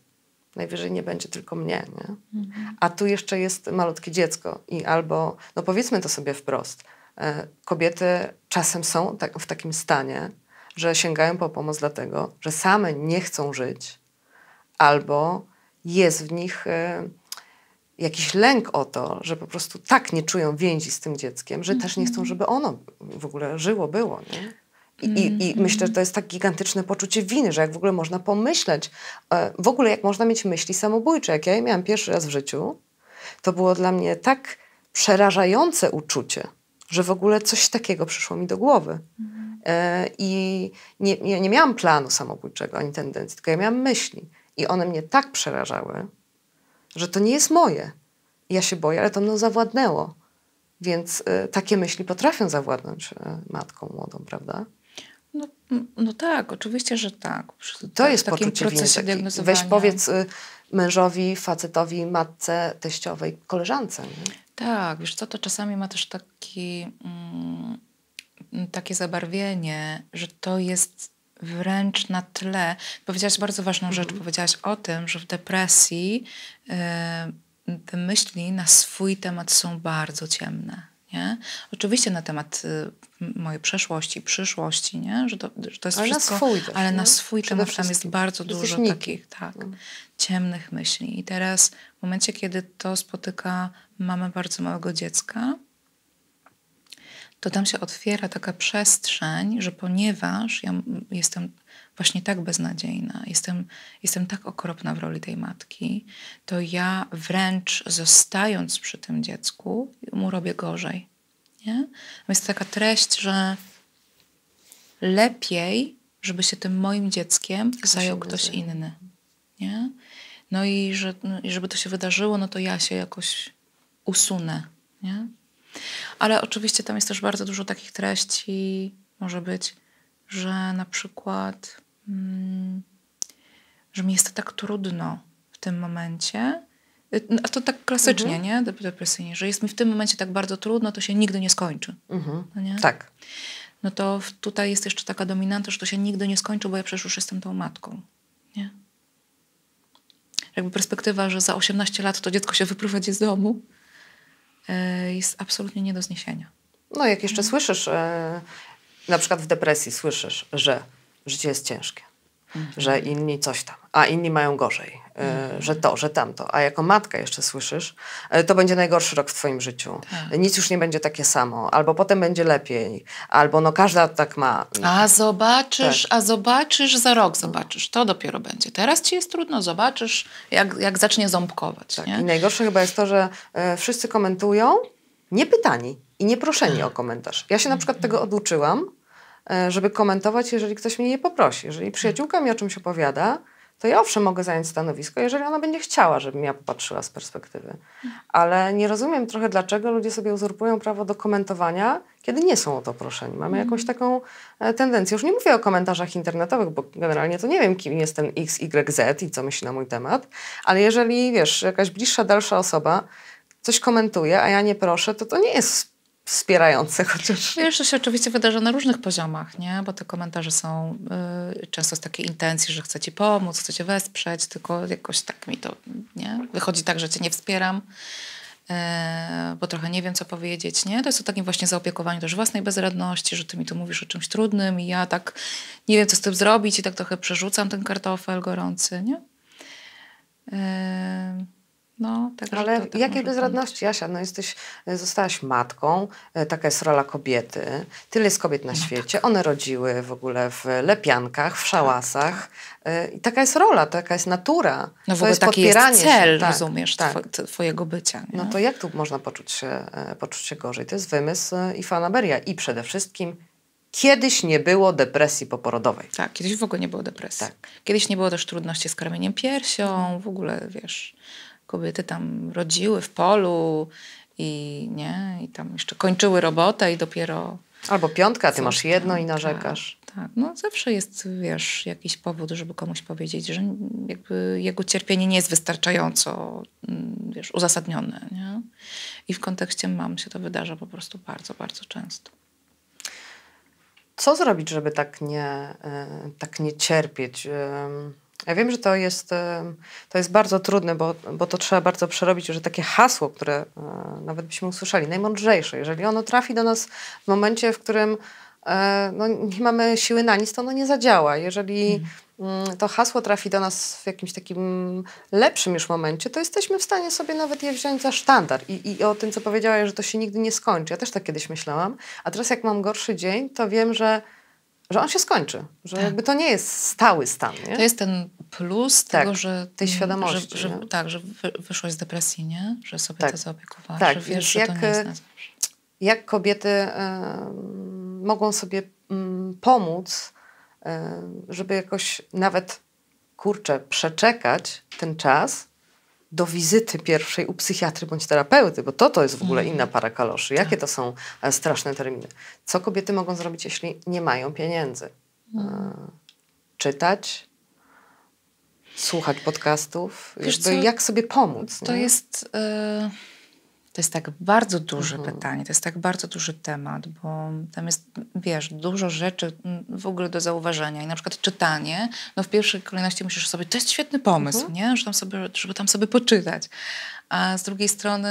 najwyżej nie będzie tylko mnie. Nie? Mhm. A tu jeszcze jest malutkie dziecko i albo, no powiedzmy to sobie wprost, E, kobiety czasem są tak, w takim stanie, że sięgają po pomoc dlatego, że same nie chcą żyć, albo jest w nich e, jakiś lęk o to, że po prostu tak nie czują więzi z tym dzieckiem, że też nie chcą, mhm. żeby ono w ogóle żyło, było. Nie? I, I, mhm. myślę, że to jest tak gigantyczne poczucie winy, że jak w ogóle można pomyśleć, e, w ogóle jak można mieć myśli samobójcze. Jak ja je miałam pierwszy raz w życiu, to było dla mnie tak przerażające uczucie, że w ogóle coś takiego przyszło mi do głowy. Mhm. E, I nie, ja nie miałam planu samobójczego ani tendencji, tylko ja miałam myśli. I one mnie tak przerażały, że to nie jest moje. Ja się boję, ale to mną zawładnęło. Więc e, takie myśli potrafią zawładnąć e, matką młodą, prawda? No, no tak, oczywiście, że tak. to jest poczucie winy. Weź powiedz y, mężowi, facetowi, matce, teściowej, koleżance. Nie? Tak, wiesz co, to czasami ma też taki, mm, takie zabarwienie, że to jest wręcz na tle. Powiedziałaś bardzo ważną rzecz, mhm. powiedziałaś o tym, że w depresji y, te myśli na swój temat są bardzo ciemne. Nie? Oczywiście na temat y, mojej przeszłości, przyszłości, nie? Że, to, że to jest ale wszystko, na swój też, ale nie? na swój Przede temat tam jest bardzo dużo takich tak, no. ciemnych myśli. I teraz w momencie, kiedy to spotyka mamę bardzo małego dziecka, to tam się otwiera taka przestrzeń, że ponieważ ja jestem właśnie tak beznadziejna, jestem, jestem tak okropna w roli tej matki, to ja wręcz zostając przy tym dziecku, mu robię gorzej. Nie? Jest taka treść, że lepiej, żeby się tym moim dzieckiem ktoś zajął ktoś inny. Nie? No i że, no, i żeby to się wydarzyło, no to ja się jakoś usunę. Nie? Ale oczywiście tam jest też bardzo dużo takich treści, może być, że na przykład Mm, że mi jest tak trudno w tym momencie. Y, a to tak klasycznie, mhm. nie? Depresyjnie, że jest mi w tym momencie tak bardzo trudno, to się nigdy nie skończy. Mhm. No nie? Tak. No to tutaj jest jeszcze taka dominanta, że to się nigdy nie skończy, bo ja przecież już jestem tą matką. Nie? Jakby perspektywa, że za 18 lat to dziecko się wyprowadzi z domu, e, jest absolutnie nie do zniesienia. No, jak jeszcze mhm. słyszysz, e, na przykład w depresji słyszysz, że życie jest ciężkie, mhm. że inni coś tam, a inni mają gorzej, e, mhm. że to, że tamto. A jako matka jeszcze słyszysz, e, to będzie najgorszy rok w twoim życiu. Tak. Nic już nie będzie takie samo, albo potem będzie lepiej, albo no każda tak ma. A zobaczysz, tak. a zobaczysz, za rok zobaczysz, to dopiero będzie. Teraz ci jest trudno, zobaczysz, jak, jak zacznie ząbkować. Tak. I najgorsze chyba jest to, że e, wszyscy komentują, nie pytani i nie proszeni tak. o komentarz. Ja się na przykład tego oduczyłam, E, żeby komentować, jeżeli ktoś mnie nie poprosi. Jeżeli przyjaciółka mi o czymś opowiada, to ja owszem mogę zająć stanowisko, jeżeli ona będzie chciała, żebym ja popatrzyła z perspektywy. Ale nie rozumiem trochę, dlaczego ludzie sobie uzurpują prawo do komentowania, kiedy nie są o to proszeni. Mamy jakąś mhm. taką e, tendencję. Już nie mówię o komentarzach internetowych, bo generalnie to nie wiem, kim jest ten X, Y, Z i co myśli na mój temat, ale jeżeli, wiesz, jakaś bliższa, dalsza osoba coś komentuje, a ja nie proszę, to to nie jest wspierający chociaż. Wiesz, to się oczywiście wydarza na różnych poziomach, nie? Bo te komentarze są y, często z takiej intencji, że chcę ci pomóc, chcę cię wesprzeć, tylko jakoś tak mi to, nie? Wychodzi tak, że cię nie wspieram, y, bo trochę nie wiem, co powiedzieć, nie? To jest o takim właśnie zaopiekowaniu też własnej bezradności, że ty mi tu mówisz o czymś trudnym i ja tak nie wiem, co z tym zrobić i tak trochę przerzucam ten kartofel gorący, nie? Y no, tak, Ale tak jakiej bezradności, Asia? No jesteś, e, zostałaś matką, e, taka jest rola kobiety. Tyle jest kobiet na no świecie. Tak. One rodziły w ogóle w lepiankach, w tak. szałasach. E, I taka jest rola, taka jest natura. No w ogóle to jest taki jest cel, się. Tak, rozumiesz, tak. twojego bycia. Nie? No to jak tu można poczuć się, poczuć się gorzej? To jest wymysł i fanaberia. I przede wszystkim Kiedyś nie było depresji poporodowej. Tak, kiedyś w ogóle nie było depresji. Tak. Kiedyś nie było też trudności z karmieniem piersią, w ogóle wiesz kobiety tam rodziły w polu i nie, i tam jeszcze kończyły robotę i dopiero... Albo piątka, ty masz jedno tam, i tak, narzekasz. Tak, tak, no zawsze jest, wiesz, jakiś powód, żeby komuś powiedzieć, że jakby jego cierpienie nie jest wystarczająco, mm, wiesz, uzasadnione, nie? I w kontekście mam się to wydarza po prostu bardzo, bardzo często. Co zrobić, żeby tak nie, e, tak nie cierpieć? Ja wiem, że to jest, to jest bardzo trudne, bo, bo to trzeba bardzo przerobić, że takie hasło, które e, nawet byśmy usłyszeli, najmądrzejsze, jeżeli ono trafi do nas w momencie, w którym e, no, nie mamy siły na nic, to ono nie zadziała. Jeżeli mhm. mm, to hasło trafi do nas w jakimś takim lepszym już momencie, to jesteśmy w stanie sobie nawet je wziąć za sztandar. I, i o tym, co powiedziałaś, że to się nigdy nie skończy. Ja też tak kiedyś myślałam. A teraz jak mam gorszy dzień, to wiem, że że on się skończy, że tak. jakby to nie jest stały stan. Nie? To jest ten plus tak, tego, że tej świadomości. Że, że, tak, że wyszłaś z depresji, nie? że sobie tak. to zaopiekowałaś, tak, że wiesz, że jak, to nie jest Jak kobiety y, mogą sobie y, pomóc, y, żeby jakoś nawet, kurczę, przeczekać ten czas, do wizyty pierwszej u psychiatry bądź terapeuty, bo to to jest w ogóle mhm. inna para kaloszy. Jakie tak. to są e, straszne terminy? Co kobiety mogą zrobić, jeśli nie mają pieniędzy? E, mhm. Czytać, słuchać podcastów, Wiesz jakby co? jak sobie pomóc. To nie? jest. Y to jest tak bardzo duże mhm. pytanie, to jest tak bardzo duży temat, bo tam jest, wiesz, dużo rzeczy w ogóle do zauważenia. I na przykład czytanie, no w pierwszej kolejności musisz sobie, to jest świetny pomysł, mhm. nie? Że tam sobie, żeby tam sobie poczytać. A z drugiej strony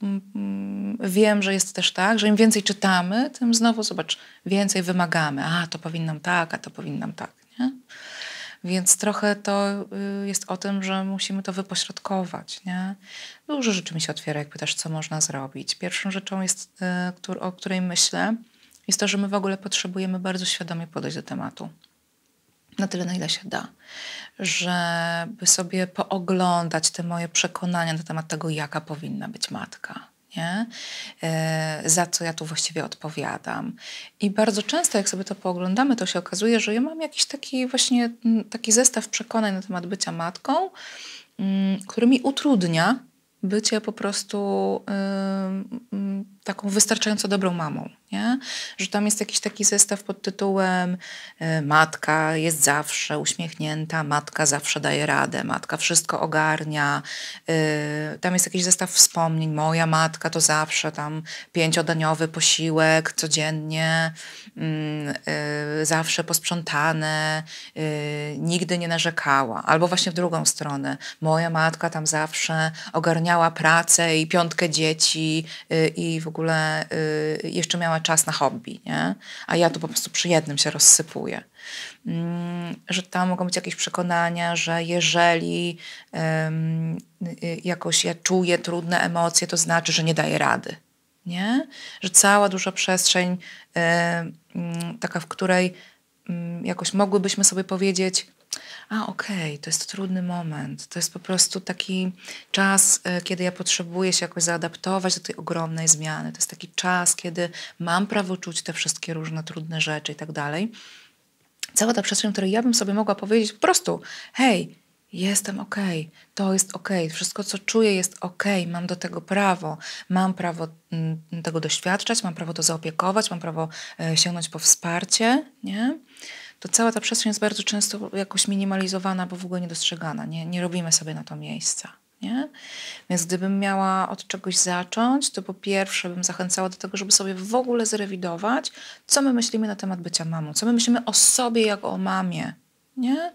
y, y, wiem, że jest też tak, że im więcej czytamy, tym znowu, zobacz, więcej wymagamy. A, to powinnam tak, a to powinnam tak, nie? Więc trochę to y, jest o tym, że musimy to wypośrodkować. Nie? Dużo rzeczy mi się otwiera, jak pytasz, co można zrobić. Pierwszą rzeczą, jest, y, o której myślę, jest to, że my w ogóle potrzebujemy bardzo świadomie podejść do tematu na tyle, na ile się da, żeby sobie pooglądać te moje przekonania na temat tego, jaka powinna być matka nie? E, za co ja tu właściwie odpowiadam. I bardzo często, jak sobie to pooglądamy, to się okazuje, że ja mam jakiś taki właśnie mm, taki zestaw przekonań na temat bycia matką, mm, który mi utrudnia bycie po prostu y, mm, taką wystarczająco dobrą mamą. Nie? Że tam jest jakiś taki zestaw pod tytułem e, matka jest zawsze uśmiechnięta, matka zawsze daje radę, matka wszystko ogarnia. E, tam jest jakiś zestaw wspomnień. Moja matka to zawsze tam pięciodaniowy posiłek codziennie, mm, e, zawsze posprzątane, nigdy nie narzekała. Albo właśnie w drugą stronę. Moja matka tam zawsze ogarniała pracę i piątkę dzieci i w ogóle ogóle y, jeszcze miała czas na hobby, nie? a ja tu po prostu przy jednym się rozsypuję. Mm, że tam mogą być jakieś przekonania, że jeżeli y, y, jakoś ja czuję trudne emocje, to znaczy, że nie daję rady. Nie? Że cała duża przestrzeń, taka w której mm, jakoś mogłybyśmy sobie powiedzieć, a okej, okay, to jest trudny moment, to jest po prostu taki czas, e, kiedy ja potrzebuję się jakoś zaadaptować do tej ogromnej zmiany. To jest taki czas, kiedy mam prawo czuć te wszystkie różne trudne rzeczy i tak dalej. Cała ta przestrzeń, której ja bym sobie mogła powiedzieć po prostu, hej, jestem okej, okay, to jest okej, okay, wszystko co czuję jest okej, okay, mam do tego prawo, mam prawo mm, tego doświadczać, mam prawo to zaopiekować, mam prawo e, sięgnąć po wsparcie, nie? to cała ta przestrzeń jest bardzo często jakoś minimalizowana, bo w ogóle niedostrzegana. Nie, nie robimy sobie na to miejsca. Nie? Więc gdybym miała od czegoś zacząć, to po pierwsze bym zachęcała do tego, żeby sobie w ogóle zrewidować, co my myślimy na temat bycia mamą, co my myślimy o sobie jako o mamie. Nie?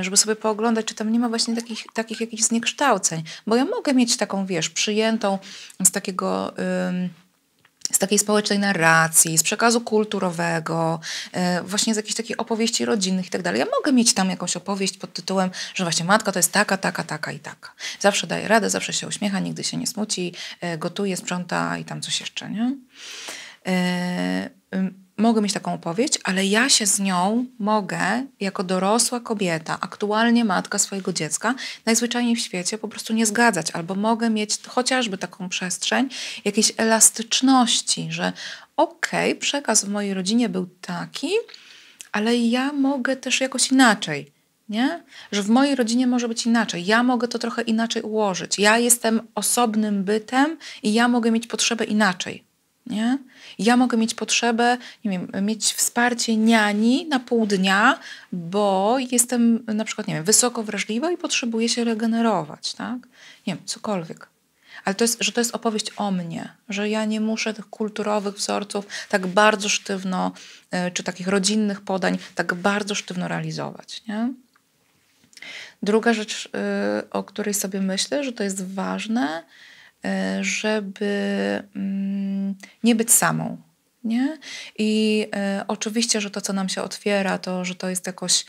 Y, żeby sobie pooglądać, czy tam nie ma właśnie takich, takich jakichś zniekształceń. Bo ja mogę mieć taką, wiesz, przyjętą z takiego z takiej społecznej narracji, z przekazu kulturowego, e, właśnie z jakichś takich opowieści rodzinnych i tak dalej. Ja mogę mieć tam jakąś opowieść pod tytułem, że właśnie matka to jest taka, taka, taka i taka. Zawsze daje radę, zawsze się uśmiecha, nigdy się nie smuci, e, gotuje, sprząta i tam coś jeszcze, nie? E, mogę mieć taką opowieść, ale ja się z nią mogę, jako dorosła kobieta, aktualnie matka swojego dziecka, najzwyczajniej w świecie po prostu nie zgadzać, albo mogę mieć chociażby taką przestrzeń jakiejś elastyczności, że okej, okay, przekaz w mojej rodzinie był taki, ale ja mogę też jakoś inaczej. Nie? Że w mojej rodzinie może być inaczej. Ja mogę to trochę inaczej ułożyć. Ja jestem osobnym bytem i ja mogę mieć potrzebę inaczej nie? Ja mogę mieć potrzebę, nie wiem, mieć wsparcie niani na pół dnia, bo jestem na przykład, nie wiem, wysoko wrażliwa i potrzebuję się regenerować, tak? Nie wiem, cokolwiek. Ale to jest, że to jest opowieść o mnie, że ja nie muszę tych kulturowych wzorców tak bardzo sztywno, e, czy takich rodzinnych podań tak bardzo sztywno realizować, nie? Druga rzecz, y, o której sobie myślę, że to jest ważne, E, żeby mm, nie być samą. Nie? I e, oczywiście, że to, co nam się otwiera, to, że to jest jakoś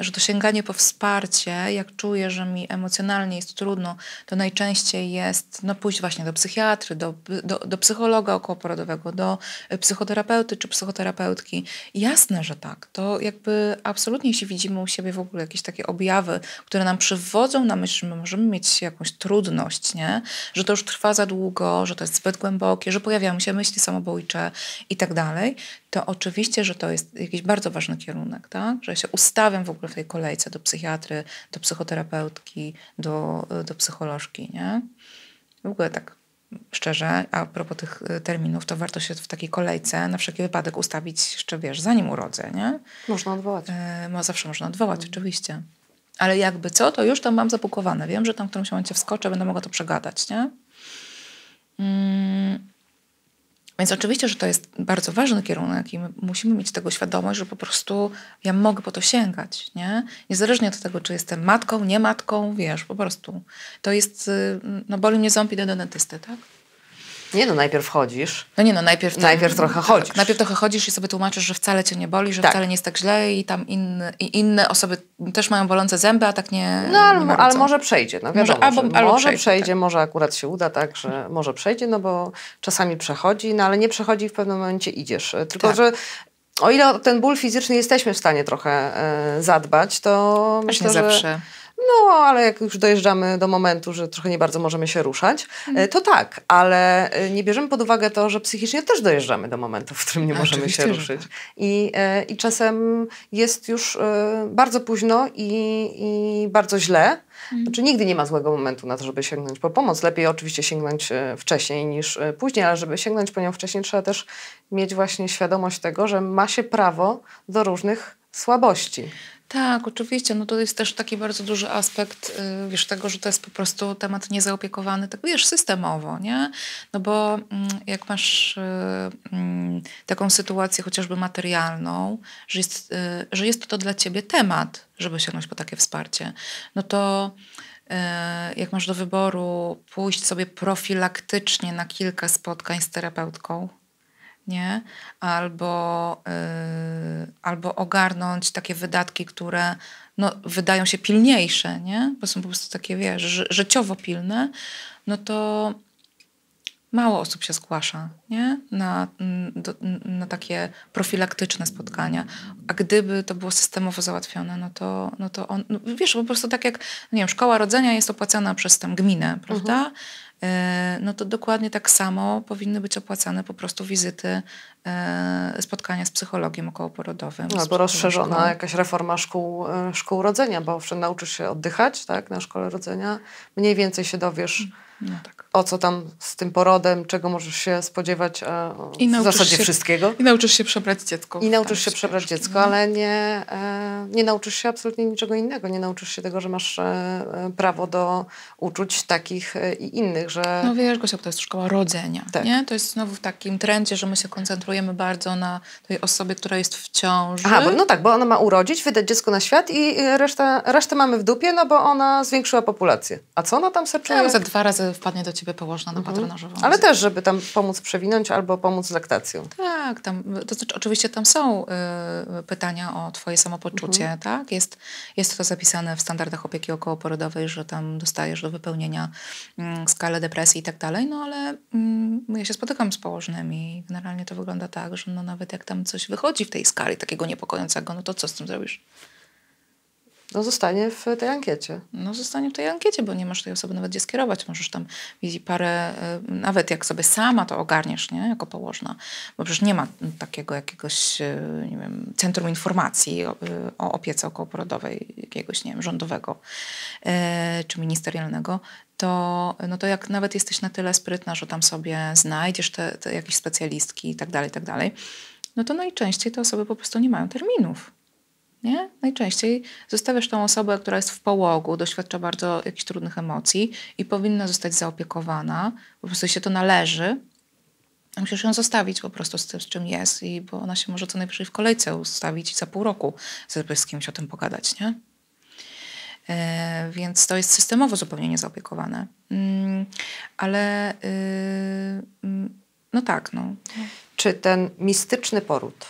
że to sięganie po wsparcie, jak czuję, że mi emocjonalnie jest trudno, to najczęściej jest no, pójść właśnie do psychiatry, do, do, do psychologa okołoporodowego, do psychoterapeuty czy psychoterapeutki. Jasne, że tak. To jakby absolutnie, jeśli widzimy u siebie w ogóle jakieś takie objawy, które nam przywodzą na myśl, że my możemy mieć jakąś trudność, nie? że to już trwa za długo, że to jest zbyt głębokie, że pojawiają się myśli samobójcze i tak dalej, to oczywiście, że to jest jakiś bardzo ważny kierunek, tak? że się ustawiam w ogóle w tej kolejce do psychiatry, do psychoterapeutki, do, do psycholożki. Nie? W ogóle tak szczerze, a propos tych y, terminów, to warto się w takiej kolejce na wszelki wypadek ustawić jeszcze, wiesz, zanim urodzę, nie? Można odwołać. E, no, zawsze można odwołać, oczywiście. Ale jakby co, to już tam mam zapukowane. Wiem, że tam w którymś momencie wskoczę, będę mogła to przegadać, nie? Mm, więc oczywiście, że to jest bardzo ważny kierunek i my musimy mieć tego świadomość, że po prostu ja mogę po to sięgać, nie? Niezależnie od tego, czy jestem matką, nie matką, wiesz, po prostu. To jest, y, no boli mnie ząb, idę do dentysty, tak? Nie no, najpierw chodzisz. No nie no, najpierw... najpierw trochę tak, chodzisz. Tak, najpierw trochę chodzisz i sobie tłumaczysz, że wcale cię nie boli, że tak. wcale nie jest tak źle i tam inny, i inne osoby też mają bolące zęby, a tak nie No ale, nie ale może przejdzie, no wiadomo, może, albo, albo może przejdzie, przejdzie tak. może akurat się uda, tak, że może przejdzie, no bo czasami przechodzi, no ale nie przechodzi i w pewnym momencie idziesz. Tylko, tak. że o ile ten ból fizyczny jesteśmy w stanie trochę e, zadbać, to Aż myślę, nie że... No, ale jak już dojeżdżamy do momentu, że trochę nie bardzo możemy się ruszać, e, mhm. to tak, ale e, nie bierzemy pod uwagę to, że psychicznie też dojeżdżamy do momentu, w którym nie możemy się ruszyć. Tak. I, e, I czasem jest już bardzo późno i, i bardzo źle. Mhm. Znaczy, nigdy nie ma złego momentu na to, żeby sięgnąć po pomoc. Lepiej oczywiście sięgnąć wcześniej niż później, ale żeby sięgnąć po nią wcześniej, trzeba też mieć właśnie świadomość tego, że ma się prawo do różnych słabości. Tak, oczywiście. No to jest też taki bardzo duży aspekt, y, wiesz, tego, że to jest po prostu temat niezaopiekowany, tak wiesz, systemowo, nie? No bo mm, jak masz y, mm, taką sytuację chociażby materialną, że jest, y, że jest to dla ciebie temat, żeby sięgnąć po takie wsparcie, no to jak masz do wyboru pójść sobie profilaktycznie na kilka spotkań z terapeutką, nie albo, yy, albo ogarnąć takie wydatki, które no, wydają się pilniejsze, nie? bo są po prostu takie, wiesz, ży życiowo pilne, no to mało osób się zgłasza nie? Na, mm, do, mm, na takie profilaktyczne spotkania. A gdyby to było systemowo załatwione, no to, no to on, no wiesz, po prostu tak jak, nie wiem, szkoła rodzenia jest opłacana przez tam gminę, prawda? Mhm. E, no to dokładnie tak samo powinny być opłacane po prostu wizyty E, spotkania z psychologiem okołoporodowym. Albo rozszerzona jakaś reforma szkół, e, szkół rodzenia, bo owszem, nauczysz się oddychać tak, na szkole rodzenia, mniej więcej się dowiesz mm, no, tak. o co tam z tym porodem, czego możesz się spodziewać, a e, I w zasadzie się, wszystkiego. I nauczysz się przebrać dziecko. I nauczysz się przebrać no. dziecko, no. ale nie, nie nauczysz się absolutnie niczego innego. Nie nauczysz się tego, że masz prawo do uczuć takich i innych, że... No wiesz, Gosia, to jest szkoła rodzenia, tak. nie? To jest znowu w takim trendzie, że my się koncentrujemy koncentrujemy bardzo na tej osobie, która jest w ciąży. Aha, bo, no tak, bo ona ma urodzić, wydać dziecko na świat i reszta, resztę mamy w dupie, no bo ona zwiększyła populację. A co ona tam sobie Ja za dwa razy wpadnie do ciebie położna na mhm. patronażową. Ale też, żeby tam pomóc przewinąć albo pomóc z laktacją. Tak, tam, to znaczy oczywiście tam są y, pytania o twoje samopoczucie, mhm. tak? Jest, jest to zapisane w standardach opieki okołoporodowej, że tam dostajesz do wypełnienia y, skalę depresji i tak dalej, no ale y, ja się spotykam z położnymi generalnie to wygląda wygląda tak, że no nawet jak tam coś wychodzi w tej skali takiego niepokojącego, no to co z tym zrobisz? No zostanie w tej ankiecie. No zostanie w tej ankiecie, bo nie masz tej osoby nawet gdzie skierować. Możesz tam widzi parę, y, nawet jak sobie sama to ogarniesz, nie? Jako położna. Bo przecież nie ma takiego jakiegoś, y, nie wiem, centrum informacji o, y, o opiece okołoporodowej, jakiegoś, nie wiem, rządowego czy ministerialnego to, no to jak nawet jesteś na tyle sprytna, że tam sobie znajdziesz te, te jakieś specjalistki i tak dalej, tak dalej, no to najczęściej te osoby po prostu nie mają terminów. Nie? Najczęściej zostawiasz tą osobę, która jest w połogu, doświadcza bardzo jakichś trudnych emocji i powinna zostać zaopiekowana, po prostu się to należy. Musisz ją zostawić po prostu z tym, z czym jest, i bo ona się może co najwyżej w kolejce ustawić i za pół roku, żeby z kimś o tym pogadać, nie? E, więc to jest systemowo zupełnie niezaopiekowane. Mm, ale y, mm, no tak, no. Czy ten mistyczny poród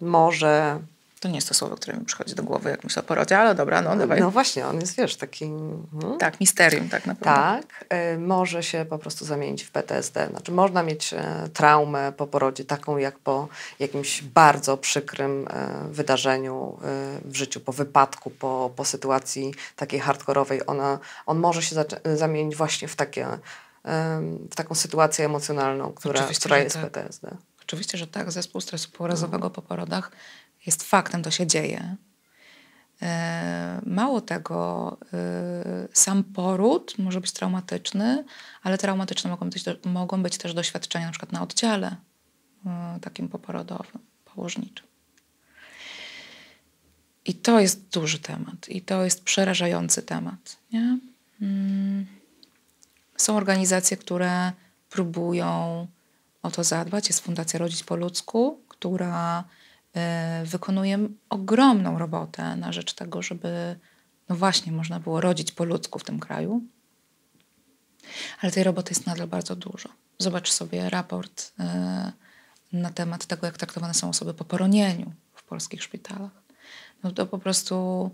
może to nie jest to słowo, które mi przychodzi do głowy, jak myślę o porodzie, ale dobra, no dawaj. No właśnie, on jest, wiesz, takim... Hmm. Tak, misterium tak naprawdę. Tak, y, może się po prostu zamienić w PTSD. Znaczy można mieć y, traumę po porodzie taką jak po jakimś bardzo przykrym y, wydarzeniu e, w życiu, po wypadku, po, po sytuacji takiej hardkorowej. Ona, on może się zamienić właśnie w takie w taką sytuację emocjonalną, która, która jest tak. PTSD. Oczywiście, że tak. Zespół stresu porazowego no. po porodach jest faktem, to się dzieje. E, mało tego, e, sam poród może być traumatyczny, ale traumatyczne mogą być, mogą być też doświadczenia na przykład na oddziale e, takim poporodowym, położniczym. I to jest duży temat, i to jest przerażający temat. Nie? Mm. Są organizacje, które próbują o to zadbać. Jest Fundacja Rodzić po Ludzku, która Y, wykonuje ogromną robotę na rzecz tego, żeby no właśnie można było rodzić po ludzku w tym kraju. Ale tej roboty jest nadal bardzo dużo. Zobacz sobie raport y, na temat tego, jak traktowane są osoby po poronieniu w polskich szpitalach. No to po prostu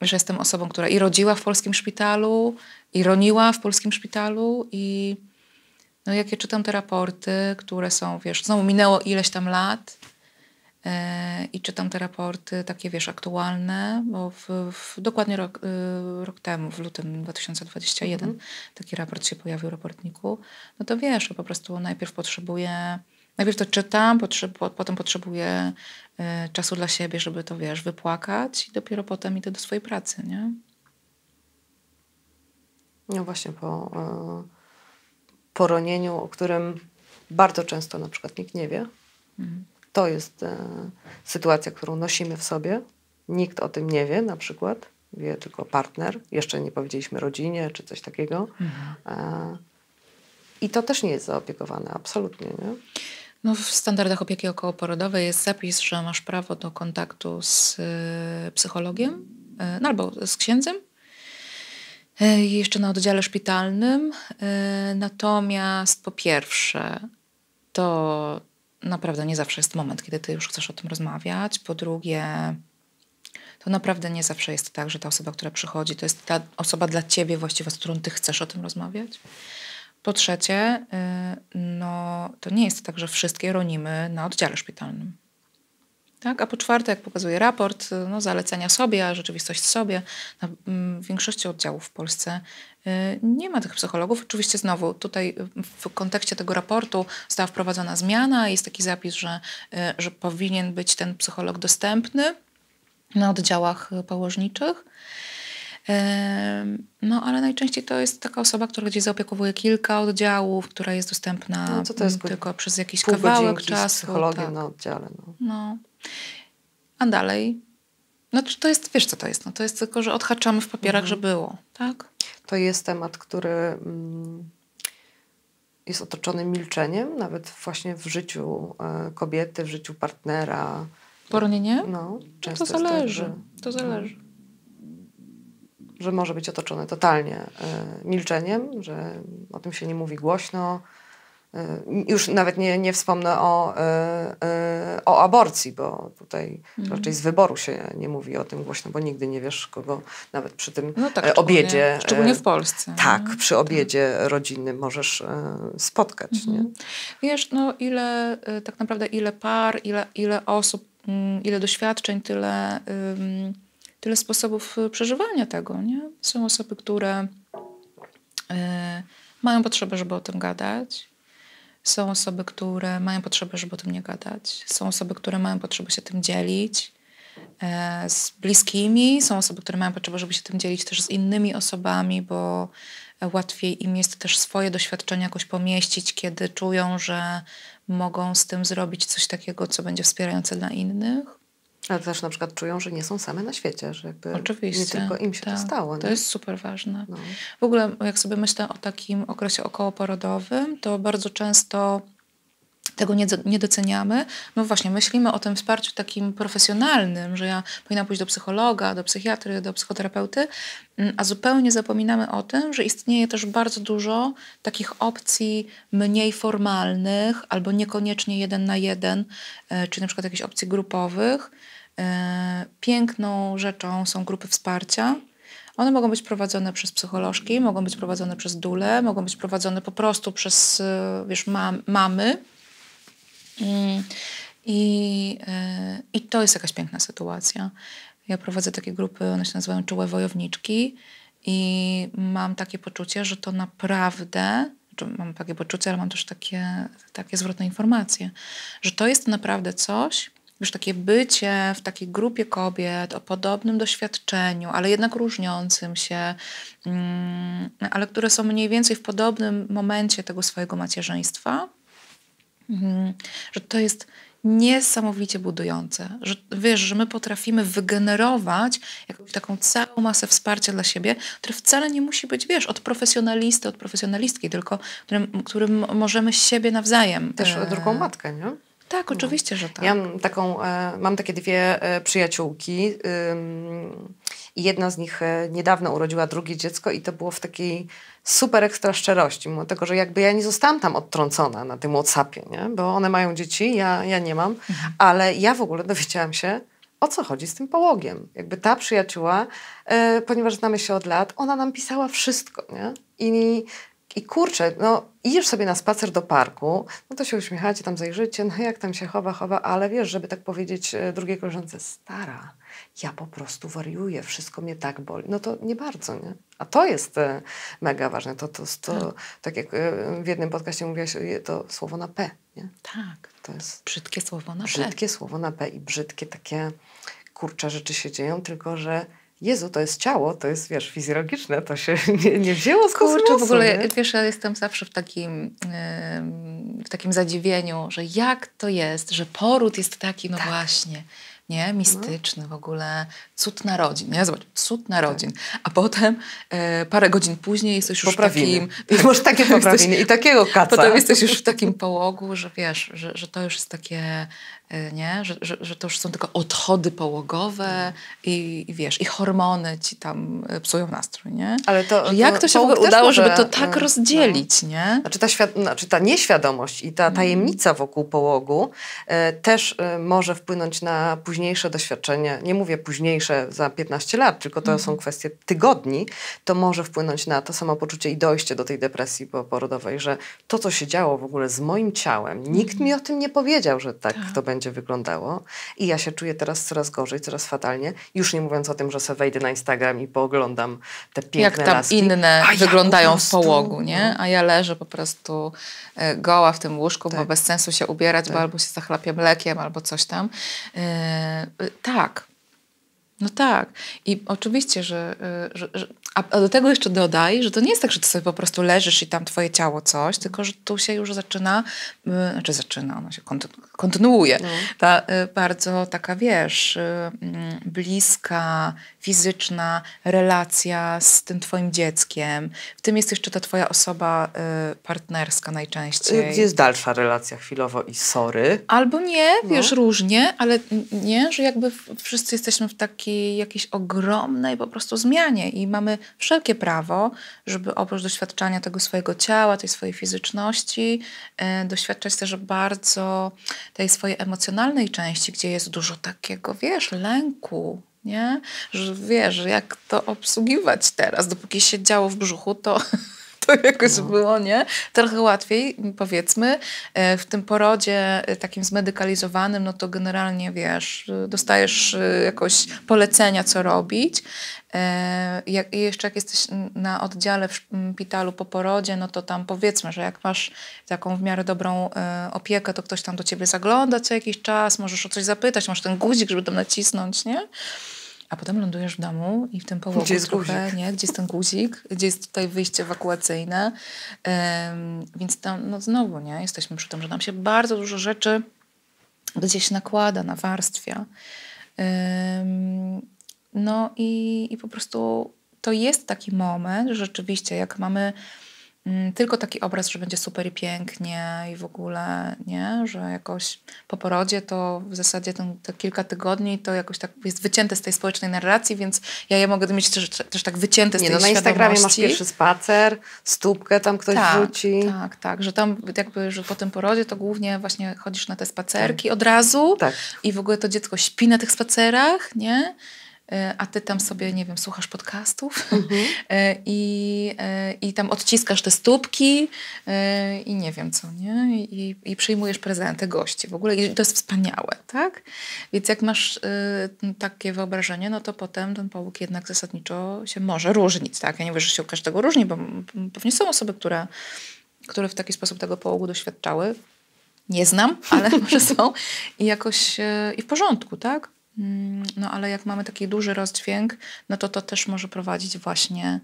że jestem osobą, która i rodziła w polskim szpitalu, i roniła w polskim szpitalu i no jak ja czytam te raporty, które są, wiesz, znowu minęło ileś tam lat E, i czytam te raporty takie, wiesz, aktualne, bo w, w dokładnie rok, y, rok, temu, w lutym 2021 mm. taki raport się pojawił, raportniku, no to wiesz, po prostu najpierw potrzebuję, najpierw to czytam, potem potrzebuję y, czasu dla siebie, żeby to, wiesz, wypłakać i dopiero potem idę do swojej pracy, nie? No właśnie, po, e, poronieniu, o którym bardzo często na przykład nikt nie wie, mm to jest e, sytuacja, którą nosimy w sobie. Nikt o tym nie wie na przykład, wie tylko partner. Jeszcze nie powiedzieliśmy rodzinie czy coś takiego. Mhm. E, I to też nie jest zaopiekowane, absolutnie. Nie? No, w standardach opieki okołoporodowej jest zapis, że masz prawo do kontaktu z e, psychologiem no albo z księdzem. Jeszcze na oddziale szpitalnym. Natomiast po pierwsze, to naprawdę nie zawsze jest moment, kiedy ty już chcesz o tym rozmawiać. Po drugie, to naprawdę nie zawsze jest tak, że ta osoba, która przychodzi, to jest ta osoba dla ciebie właściwa, z którą ty chcesz o tym rozmawiać. Po trzecie, y, no, to nie jest tak, że wszystkie ronimy na oddziale szpitalnym. Tak? A po czwarte, jak pokazuje raport, y, no, zalecenia sobie, a rzeczywistość sobie, no, mm, w większości oddziałów w Polsce y, nie ma tych psychologów. Oczywiście znowu tutaj y, w kontekście tego raportu została wprowadzona zmiana, jest taki zapis, że, że powinien być ten psycholog dostępny na oddziałach położniczych. No, ale najczęściej to jest taka osoba, która gdzieś zaopiekowuje kilka oddziałów, która jest dostępna no, jest mm, tylko przez jakiś kawałek czasu. Z psychologiem tak. na oddziale. No. no. A dalej, no to jest, wiesz co to jest? No to jest tylko, że odhaczamy w papierach, mhm. że było, tak? To jest temat, który mm, jest otoczony milczeniem, nawet właśnie w życiu e, kobiety, w życiu partnera. Poronienie? No, no często to zależy. Tak, że, to no. zależy. Że, że może być otoczone totalnie e, milczeniem, że o tym się nie mówi głośno, Y, już nawet nie, nie wspomnę o, y, y, o aborcji, bo tutaj mhm. raczej z wyboru się nie mówi o tym głośno, bo nigdy nie wiesz, kogo nawet przy tym no tak, e, obiedzie. Szczególnie, szczególnie, w Polsce. Tak, no, przy tak. obiedzie tak. możesz e, spotkać. Mhm. Nie? Wiesz, no ile e, tak naprawdę ile par, ile, ile osób, mm, ile doświadczeń, tyle, tyle sposobów przeżywania tego. Nie? Są osoby, które mają potrzebę, żeby o tym gadać są osoby, które mają potrzebę, żeby o tym nie gadać. Są osoby, które mają potrzebę się tym dzielić e, z bliskimi. Są osoby, które mają potrzebę, żeby się tym dzielić też z innymi osobami, bo e, łatwiej im jest też swoje doświadczenia jakoś pomieścić, kiedy czują, że mogą z tym zrobić coś takiego, co będzie wspierające dla innych. Ale też na przykład czują, że nie są same na świecie, że jakby Oczywiście, nie tylko im się tak. to stało. Nie? To jest super ważne. No. W ogóle jak sobie myślę o takim okresie okołoporodowym, to bardzo często tego nie, nie doceniamy. No właśnie, myślimy o tym wsparciu takim profesjonalnym, że ja powinna pójść do psychologa, do psychiatry, do psychoterapeuty, mm, a zupełnie zapominamy o tym, że istnieje też bardzo dużo takich opcji mniej formalnych albo niekoniecznie jeden na jeden, e, czy na przykład jakichś opcji grupowych. E, piękną rzeczą są grupy wsparcia. One mogą być prowadzone przez psycholożki, mogą być prowadzone przez dule, mogą być prowadzone po prostu przez e, wiesz, mam, mamy Mm. I, e, I to jest jakaś piękna sytuacja. Ja prowadzę takie grupy, one się nazywają Czułe Wojowniczki i mam takie poczucie, że to naprawdę, znaczy mam takie poczucie, ale mam też takie, takie zwrotne informacje, że to jest naprawdę coś, już takie bycie w takiej grupie kobiet o podobnym doświadczeniu, ale jednak różniącym się, mm, ale które są mniej więcej w podobnym momencie tego swojego macierzyństwa, Mhm. Że to jest niesamowicie budujące, że wiesz, że my potrafimy wygenerować jakąś taką całą masę wsparcia dla siebie, które wcale nie musi być, wiesz, od profesjonalisty, od profesjonalistki, tylko którym, którym możemy siebie nawzajem. Też drugą e, matkę, nie? Tak, no. oczywiście, no. że tak. Ja mam, taką, e, mam takie dwie e, przyjaciółki. I jedna z nich e, niedawno urodziła drugie dziecko i to było w takiej super ekstra szczerości, mimo tego, że jakby ja nie zostałam tam odtrącona na tym Whatsappie, nie? bo one mają dzieci, ja, ja nie mam, mhm. ale ja w ogóle dowiedziałam się, o co chodzi z tym połogiem. Jakby ta przyjaciółka, ponieważ znamy się od lat, ona nam pisała wszystko, nie? I i kurczę, no idziesz sobie na spacer do parku, no to się uśmiechacie, tam zajrzycie, no jak tam się chowa, chowa, ale wiesz, żeby tak powiedzieć e, drugiej koleżance, stara, ja po prostu wariuję, wszystko mnie tak boli. No to nie bardzo, nie? A to jest e, mega ważne. To, to, to, tak. tak jak e, w jednym podcaście mówiłaś, to słowo na P, nie? Tak. To jest brzydkie słowo na brzydkie P. Brzydkie słowo na P i brzydkie takie kurcze rzeczy się dzieją, tylko że Jezu, to jest ciało, to jest, wiesz, fizjologiczne, to się nie, nie wzięło z kosmosu. Kurczę, w ogóle, nie? wiesz, ja jestem zawsze w takim, yy, w takim zadziwieniu, że jak to jest, że poród jest taki, no tak. właśnie, nie? No. Mistyczny no. w ogóle, cud narodzin, nie? Zobacz, cud tak. narodzin. Tak. A potem e, parę godzin później jesteś już w takim... I masz takie poprawiny i takiego kaca. Potem jesteś już w takim połogu, że wiesz, że, że to już jest takie Y, nie? Że, że, że to już są tylko odchody połogowe tak. i, i, wiesz, i hormony ci tam y, psują nastrój, nie? Ale to, jak to się w udało, może, żeby to tak no, no. rozdzielić, no. nie? Znaczy ta, znaczy ta nieświadomość i ta mhm. tajemnica wokół połogu e, też e, może wpłynąć na późniejsze doświadczenie, nie mówię późniejsze za 15 lat, tylko to są mhm. kwestie tygodni, to może wpłynąć na to samopoczucie i dojście do tej depresji poporodowej, że to, co się działo w ogóle z moim ciałem, nikt mhm. mi o tym nie powiedział, że tak, tak. to będzie będzie wyglądało. I ja się czuję teraz coraz gorzej, coraz fatalnie. Już nie mówiąc o tym, że sobie wejdę na Instagram i pooglądam te piękne Jak tam laski. inne A wyglądają ja prostu... w połogu, nie? A ja leżę po prostu e, goła w tym łóżku, tak. bo bez sensu się ubierać, tak. bo albo się zachlapię mlekiem, albo coś tam. Yy, tak, no tak. I oczywiście, że, że, że, a, do tego jeszcze dodaj, że to nie jest tak, że ty sobie po prostu leżysz i tam twoje ciało coś, tylko że tu się już zaczyna, y, znaczy zaczyna, ono się kontynuuje. No. Ta y, bardzo taka, wiesz, y, mm, bliska, fizyczna relacja z tym twoim dzieckiem. W tym jest jeszcze ta twoja osoba partnerska najczęściej. Gdzie jest dalsza relacja chwilowo i sory. Albo nie, no. wiesz, no. różnie, ale nie, że jakby wszyscy jesteśmy w takiej jakiejś ogromnej po prostu zmianie i mamy wszelkie prawo, żeby oprócz doświadczania tego swojego ciała, tej swojej fizyczności, e, doświadczać też bardzo tej swojej emocjonalnej części, gdzie jest dużo takiego, wiesz, lęku, nie? Że wiesz, jak to obsługiwać teraz. Dopóki się działo w brzuchu, to to jakoś no. było, nie? Trochę łatwiej, powiedzmy. E, w tym porodzie e, takim zmedykalizowanym, no to generalnie, wiesz, dostajesz e, jakoś polecenia, co robić. I jeszcze jak jesteś na oddziale w szpitalu po porodzie, no to tam powiedzmy, że jak masz taką w miarę dobrą opiekę, to ktoś tam do ciebie zagląda co jakiś czas, możesz o coś zapytać, masz ten guzik, żeby tam nacisnąć, nie? a potem lądujesz w domu i w tym połowie gdzie jest trochę, guzik? nie? Gdzie jest ten guzik? Gdzie jest tutaj wyjście ewakuacyjne? Um, więc tam, no znowu, nie? Jesteśmy przy tym, że nam się bardzo dużo rzeczy gdzieś nakłada, nawarstwia. Um, no i, i po prostu to jest taki moment, że rzeczywiście, jak mamy Mm, tylko taki obraz, że będzie super pięknie i w ogóle, nie? Że jakoś po porodzie to w zasadzie ten, te kilka tygodni to jakoś tak jest wycięte z tej społecznej narracji, więc ja je mogę mieć też, też tak wycięte z nie, tej no, na Instagramie masz pierwszy spacer, stópkę tam ktoś tak, Tak, tak, że tam jakby, że po tym porodzie to głównie właśnie chodzisz na te spacerki tak. od razu tak. i w ogóle to dziecko śpi na tych spacerach, nie? E, a ty tam sobie, nie wiem, słuchasz podcastów mhm. e, i, e, i tam odciskasz te stópki i nie wiem co, nie? I, i przyjmujesz prezenty gości w ogóle i to jest wspaniałe, tak? Więc jak masz takie wyobrażenie, no to potem ten połóg jednak zasadniczo się może różnić, tak? Ja nie mówię, że się u każdego różni, bo pewnie są osoby, które, które w taki sposób tego połogu doświadczały. Nie znam, ale może są. I jakoś i w porządku, tak? Mm, no ale jak mamy taki duży rozdźwięk, no to to też może prowadzić właśnie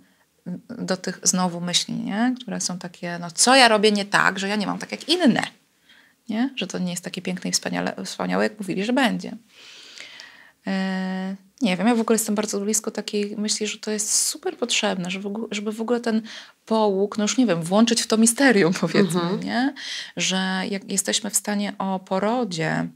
mm, do tych znowu myśli, nie? które są takie, no co ja robię nie tak, że ja nie mam tak jak inne. Nie? Że to nie jest takie piękne i wspaniale, wspaniałe, jak mówili, że będzie. E, nie wiem, ja w ogóle jestem bardzo blisko takiej myśli, że to jest super potrzebne, żeby, żeby w ogóle ten połóg, no już nie wiem, włączyć w to misterium powiedzmy, mhm. nie? Że jak jesteśmy w stanie o porodzie,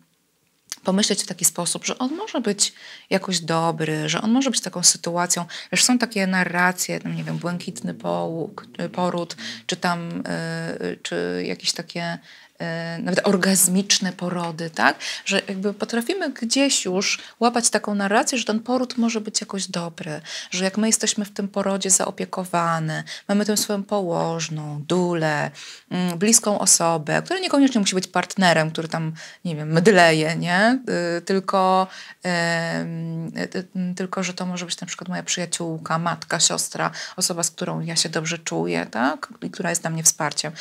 pomyśleć w taki sposób, że on może być jakoś dobry, że on może być taką sytuacją. Wiesz, są takie narracje, tam, nie wiem, błękitny połóg, poród, czy tam, y, y, czy jakieś takie E, nawet orgazmiczne porody, tak? Że jakby potrafimy gdzieś już łapać taką narrację, że ten poród może być jakoś dobry, że jak my jesteśmy w tym porodzie zaopiekowane, mamy tę swoją położną, dulę, mm, bliską osobę, która niekoniecznie musi być partnerem, który tam, nie wiem, mdleje, nie? Y, tylko, y, tylko, że to może być na przykład moja przyjaciółka, matka, siostra, osoba, z którą ja się dobrze czuję, tak? I która jest dla mnie wsparciem.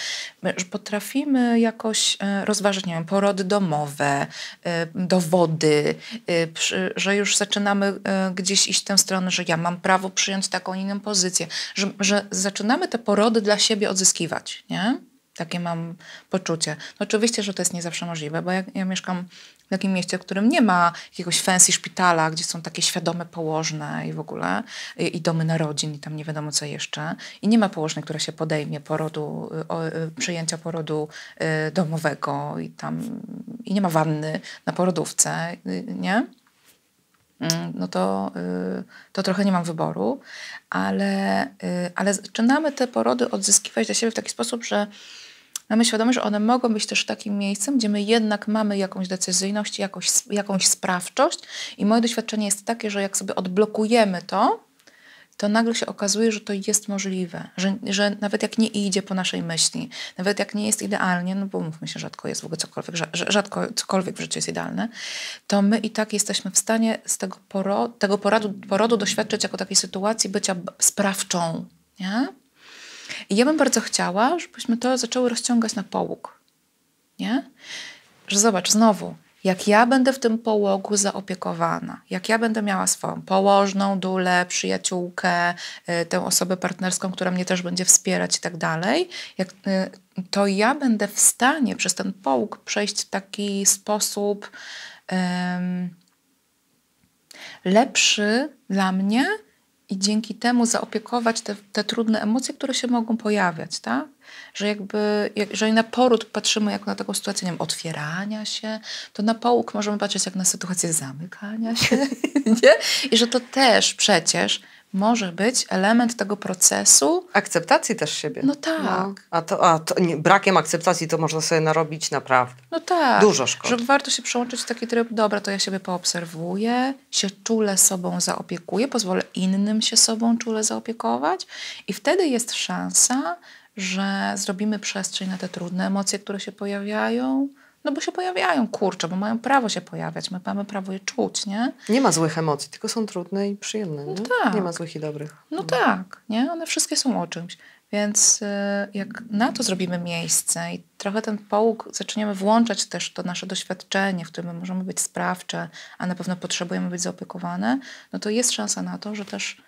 Że potrafimy jakoś jakoś e, rozważyć, nie wiem, porody domowe, e, dowody, e, że już zaczynamy gdzieś iść w tę stronę, że ja mam prawo przyjąć taką inną pozycję, że, że zaczynamy te porody dla siebie odzyskiwać, nie? Takie mam poczucie. No oczywiście, że to jest nie zawsze możliwe, bo ja, ja mieszkam w takim mieście, w którym nie ma jakiegoś fancy szpitala, gdzie są takie świadome położne i w ogóle, i, i domy narodzin i tam nie wiadomo co jeszcze. I nie ma położnej, która się podejmie porodu, o, e, przyjęcia porodu y, domowego i tam, i nie ma wanny na porodówce, y, nie? Mm, no to, y, to trochę nie mam wyboru, ale, y, ale zaczynamy te porody odzyskiwać dla siebie w taki sposób, że Mamy no świadomość, że one mogą być też takim miejscem, gdzie my jednak mamy jakąś decyzyjność, jakąś, jakąś sprawczość. I moje doświadczenie jest takie, że jak sobie odblokujemy to, to nagle się okazuje, że to jest możliwe, że, że nawet jak nie idzie po naszej myśli, nawet jak nie jest idealnie, no bo mówmy się, rzadko jest w ogóle cokolwiek, rzadko cokolwiek w życiu jest idealne, to my i tak jesteśmy w stanie z tego, poro, tego poradu, porodu doświadczyć jako takiej sytuacji bycia sprawczą. Nie? I ja bym bardzo chciała, żebyśmy to zaczęły rozciągać na połóg. Nie? Że zobacz, znowu, jak ja będę w tym połogu zaopiekowana, jak ja będę miała swoją położną, dulę, przyjaciółkę, y, tę osobę partnerską, która mnie też będzie wspierać i tak dalej, jak, y, to ja będę w stanie przez ten połóg przejść w taki sposób y, lepszy dla mnie, i dzięki temu zaopiekować te, te, trudne emocje, które się mogą pojawiać, tak? Że jakby, jeżeli na poród patrzymy jako na taką sytuację, nie wiem, otwierania się, to na połóg możemy patrzeć jak na sytuację zamykania się, nie? I że to też przecież może być element tego procesu. Akceptacji też siebie. No tak. No. A, to, a to, nie, brakiem akceptacji to można sobie narobić naprawdę. No tak. Dużo szkody. Że warto się przełączyć w taki tryb, dobra, to ja siebie poobserwuję, się czule sobą zaopiekuję, pozwolę innym się sobą czule zaopiekować i wtedy jest szansa, że zrobimy przestrzeń na te trudne emocje, które się pojawiają, no bo się pojawiają, kurczę, bo mają prawo się pojawiać, my mamy prawo je czuć, nie? Nie ma złych emocji, tylko są trudne i przyjemne. No nie? tak. Nie ma złych i dobrych. No, no. tak, nie? One wszystkie są o czymś. Więc y, jak na to zrobimy miejsce i trochę ten połóg zaczniemy włączać też to nasze doświadczenie, w którym możemy być sprawcze, a na pewno potrzebujemy być zaopiekowane, no to jest szansa na to, że też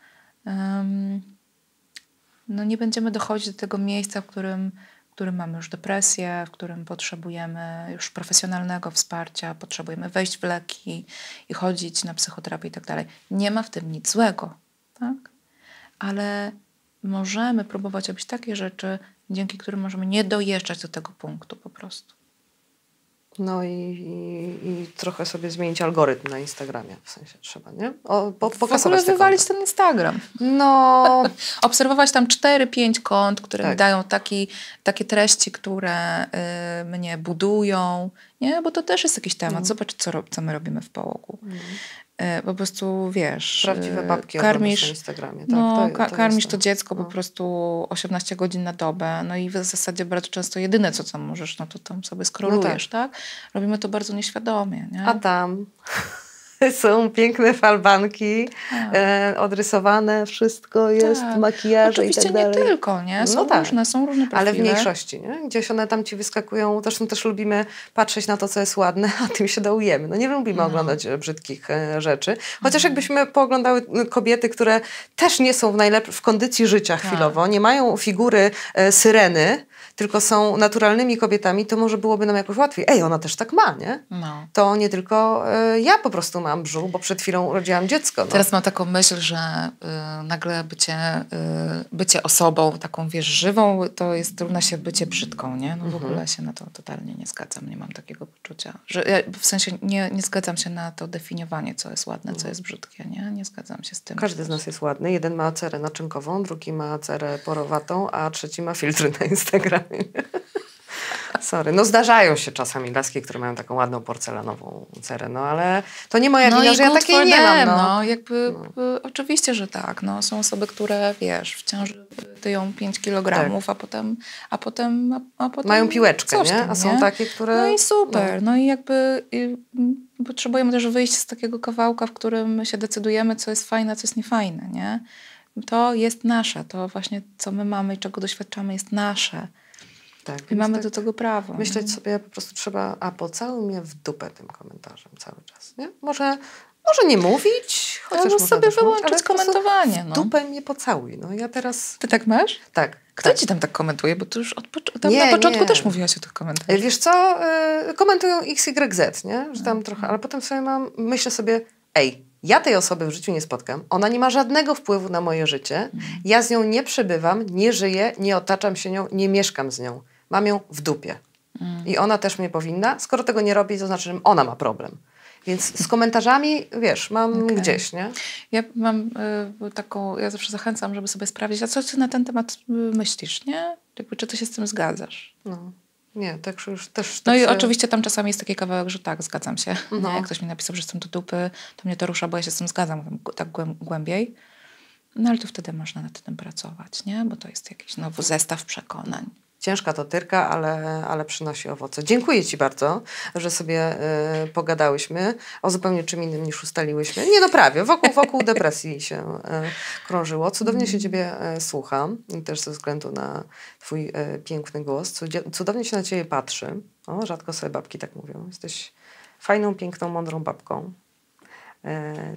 um, no nie będziemy dochodzić do tego miejsca, w którym w którym mamy już depresję, w którym potrzebujemy już profesjonalnego wsparcia, potrzebujemy wejść w leki i chodzić na psychoterapię i tak dalej. Nie ma w tym nic złego, tak? Ale możemy próbować robić takie rzeczy, dzięki którym możemy nie dojeżdżać do tego punktu po prostu. No i, i, i, trochę sobie zmienić algorytm na Instagramie, w sensie trzeba, nie? O, po, w wywalić ten Instagram. No. Obserwować tam 4-5 kont, które tak. dają taki, takie treści, które y, mnie budują, nie? Bo to też jest jakiś temat. No. Zobacz, co, co my robimy w połogu. Mm. E, po prostu wiesz. Prawdziwe e, babki karmisz, na Instagramie. Tak, no, to, to karmisz to dziecko no. po prostu 18 godzin na dobę. No i w zasadzie bardzo często jedyne, co tam możesz, no to tam sobie skrolujesz, no tak. tak. Robimy to bardzo nieświadomie. Nie? A tam. są piękne falbanki, tak. e, odrysowane, wszystko tak. jest, tak. No makijaż i tak dalej. nie tylko, nie? No są no różne, tak. są różne profile. Ale w mniejszości, nie? Gdzieś one tam ci wyskakują, zresztą też lubimy patrzeć na to, co jest ładne, a tym się dołujemy. No nie lubimy no. oglądać e, brzydkich e, rzeczy. Chociaż jakbyśmy pooglądały kobiety, które też nie są w najlepszej, w kondycji życia chwilowo, nie mają figury syreny, tylko są naturalnymi kobietami, to może byłoby nam jakoś łatwiej. Ej, ona też tak ma, nie? No. To nie tylko y, ja po prostu mam brzuch, bo przed chwilą urodziłam dziecko. No. Teraz mam taką myśl, że y, nagle bycie, y, bycie osobą taką, wiesz, żywą, to jest równa się bycie brzydką, nie? No w mhm. ogóle się na to totalnie nie zgadzam, nie mam takiego poczucia. Że ja, e, w sensie nie, nie zgadzam się na to definiowanie, co jest ładne, mhm. co jest brzydkie, nie? Nie zgadzam się z tym. Każdy z nas jest ładny. Jeden ma cerę naczynkową, drugi ma cerę porowatą, a trzeci ma filtry na Instagram. Sorry. No zdarzają się czasami laski, które mają taką ładną porcelanową cerę, no ale to nie moja no wina, że ja takiej nie mam. No, no jakby no. Y, oczywiście, że tak. No, są osoby, które wiesz, w ciąży tyją 5 kg, tak. a potem, a potem, a, a potem mają piłeczkę, nie? a są nie? takie, które... No i super. No, no i jakby... I, mm, potrzebujemy też wyjść z takiego kawałka, w którym się decydujemy, co jest fajne, co jest niefajne, nie? To jest nasze, to właśnie co my mamy i czego doświadczamy jest nasze tak, I mamy tak do tego prawo. Myśleć nie? sobie po prostu trzeba, a pocałuj mnie w dupę tym komentarzem cały czas. Nie? Może, może nie mówić, chociaż Albo sobie wyłączyć mówić, komentowanie. No. Dupę mnie pocałuj. No ja teraz... Ty tak masz? Tak. Kto tak. ci tam tak komentuje? Bo tu już od nie, na początku nie. też mówiłaś o tych komentarzach. E, wiesz co, yy, komentują XYZ, nie? Że tam tak. trochę, ale potem sobie mam, myślę sobie, ej, ja tej osoby w życiu nie spotkam, ona nie ma żadnego wpływu na moje życie, mhm. ja z nią nie przebywam, nie żyję, nie otaczam się nią, nie mieszkam z nią. Mam ją w dupie. Mm. I ona też mnie powinna. Skoro tego nie robi, to znaczy, że ona ma problem. Więc z komentarzami, wiesz, mam okay. gdzieś, nie? Ja mam y, taką, ja zawsze zachęcam, żeby sobie sprawdzić, a co ty na ten temat y, myślisz, nie? Jakby, czy ty się z tym zgadzasz? No. Nie, tak już też. Tak no i tak oczywiście tam czasami jest taki kawałek, że tak, zgadzam się. No. Nie? Jak ktoś mi napisał, że jestem do dupy, to mnie to rusza, bo ja się z tym zgadzam tak głębiej. No ale to wtedy można nad tym pracować, nie? Bo to jest jakiś nowy zestaw przekonań. Ciężka to tyrka, ale, ale przynosi owoce. Dziękuję Ci bardzo, że sobie y, pogadałyśmy o zupełnie czym innym niż ustaliłyśmy. Nie no prawie, wokół, wokół depresji się y, krążyło. Cudownie się Ciebie y, słucham, też ze względu na Twój y, piękny głos. Cudownie się na Ciebie patrzy. O, rzadko sobie babki tak mówią. Jesteś fajną, piękną, mądrą babką. Y,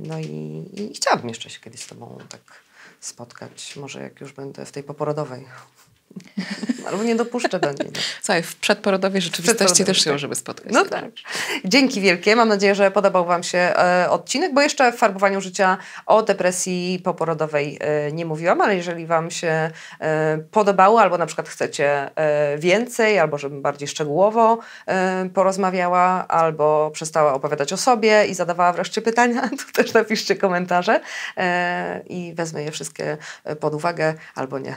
no i, i chciałabym jeszcze się kiedyś z Tobą tak spotkać, może jak już będę w tej poporodowej. Albo nie dopuszczę do niej. No. Słuchaj, w przedporodowej rzeczywistości też się możemy spotkać. No tak? tak. Dzięki wielkie. Mam nadzieję, że podobał Wam się e, odcinek, bo jeszcze w farbowaniu życia o depresji poporodowej e, nie mówiłam, ale jeżeli Wam się e, podobało, albo na przykład chcecie e, więcej, albo żebym bardziej szczegółowo e, porozmawiała, albo przestała opowiadać o sobie i zadawała wreszcie pytania, to też napiszcie komentarze e, i wezmę je wszystkie pod uwagę, albo nie.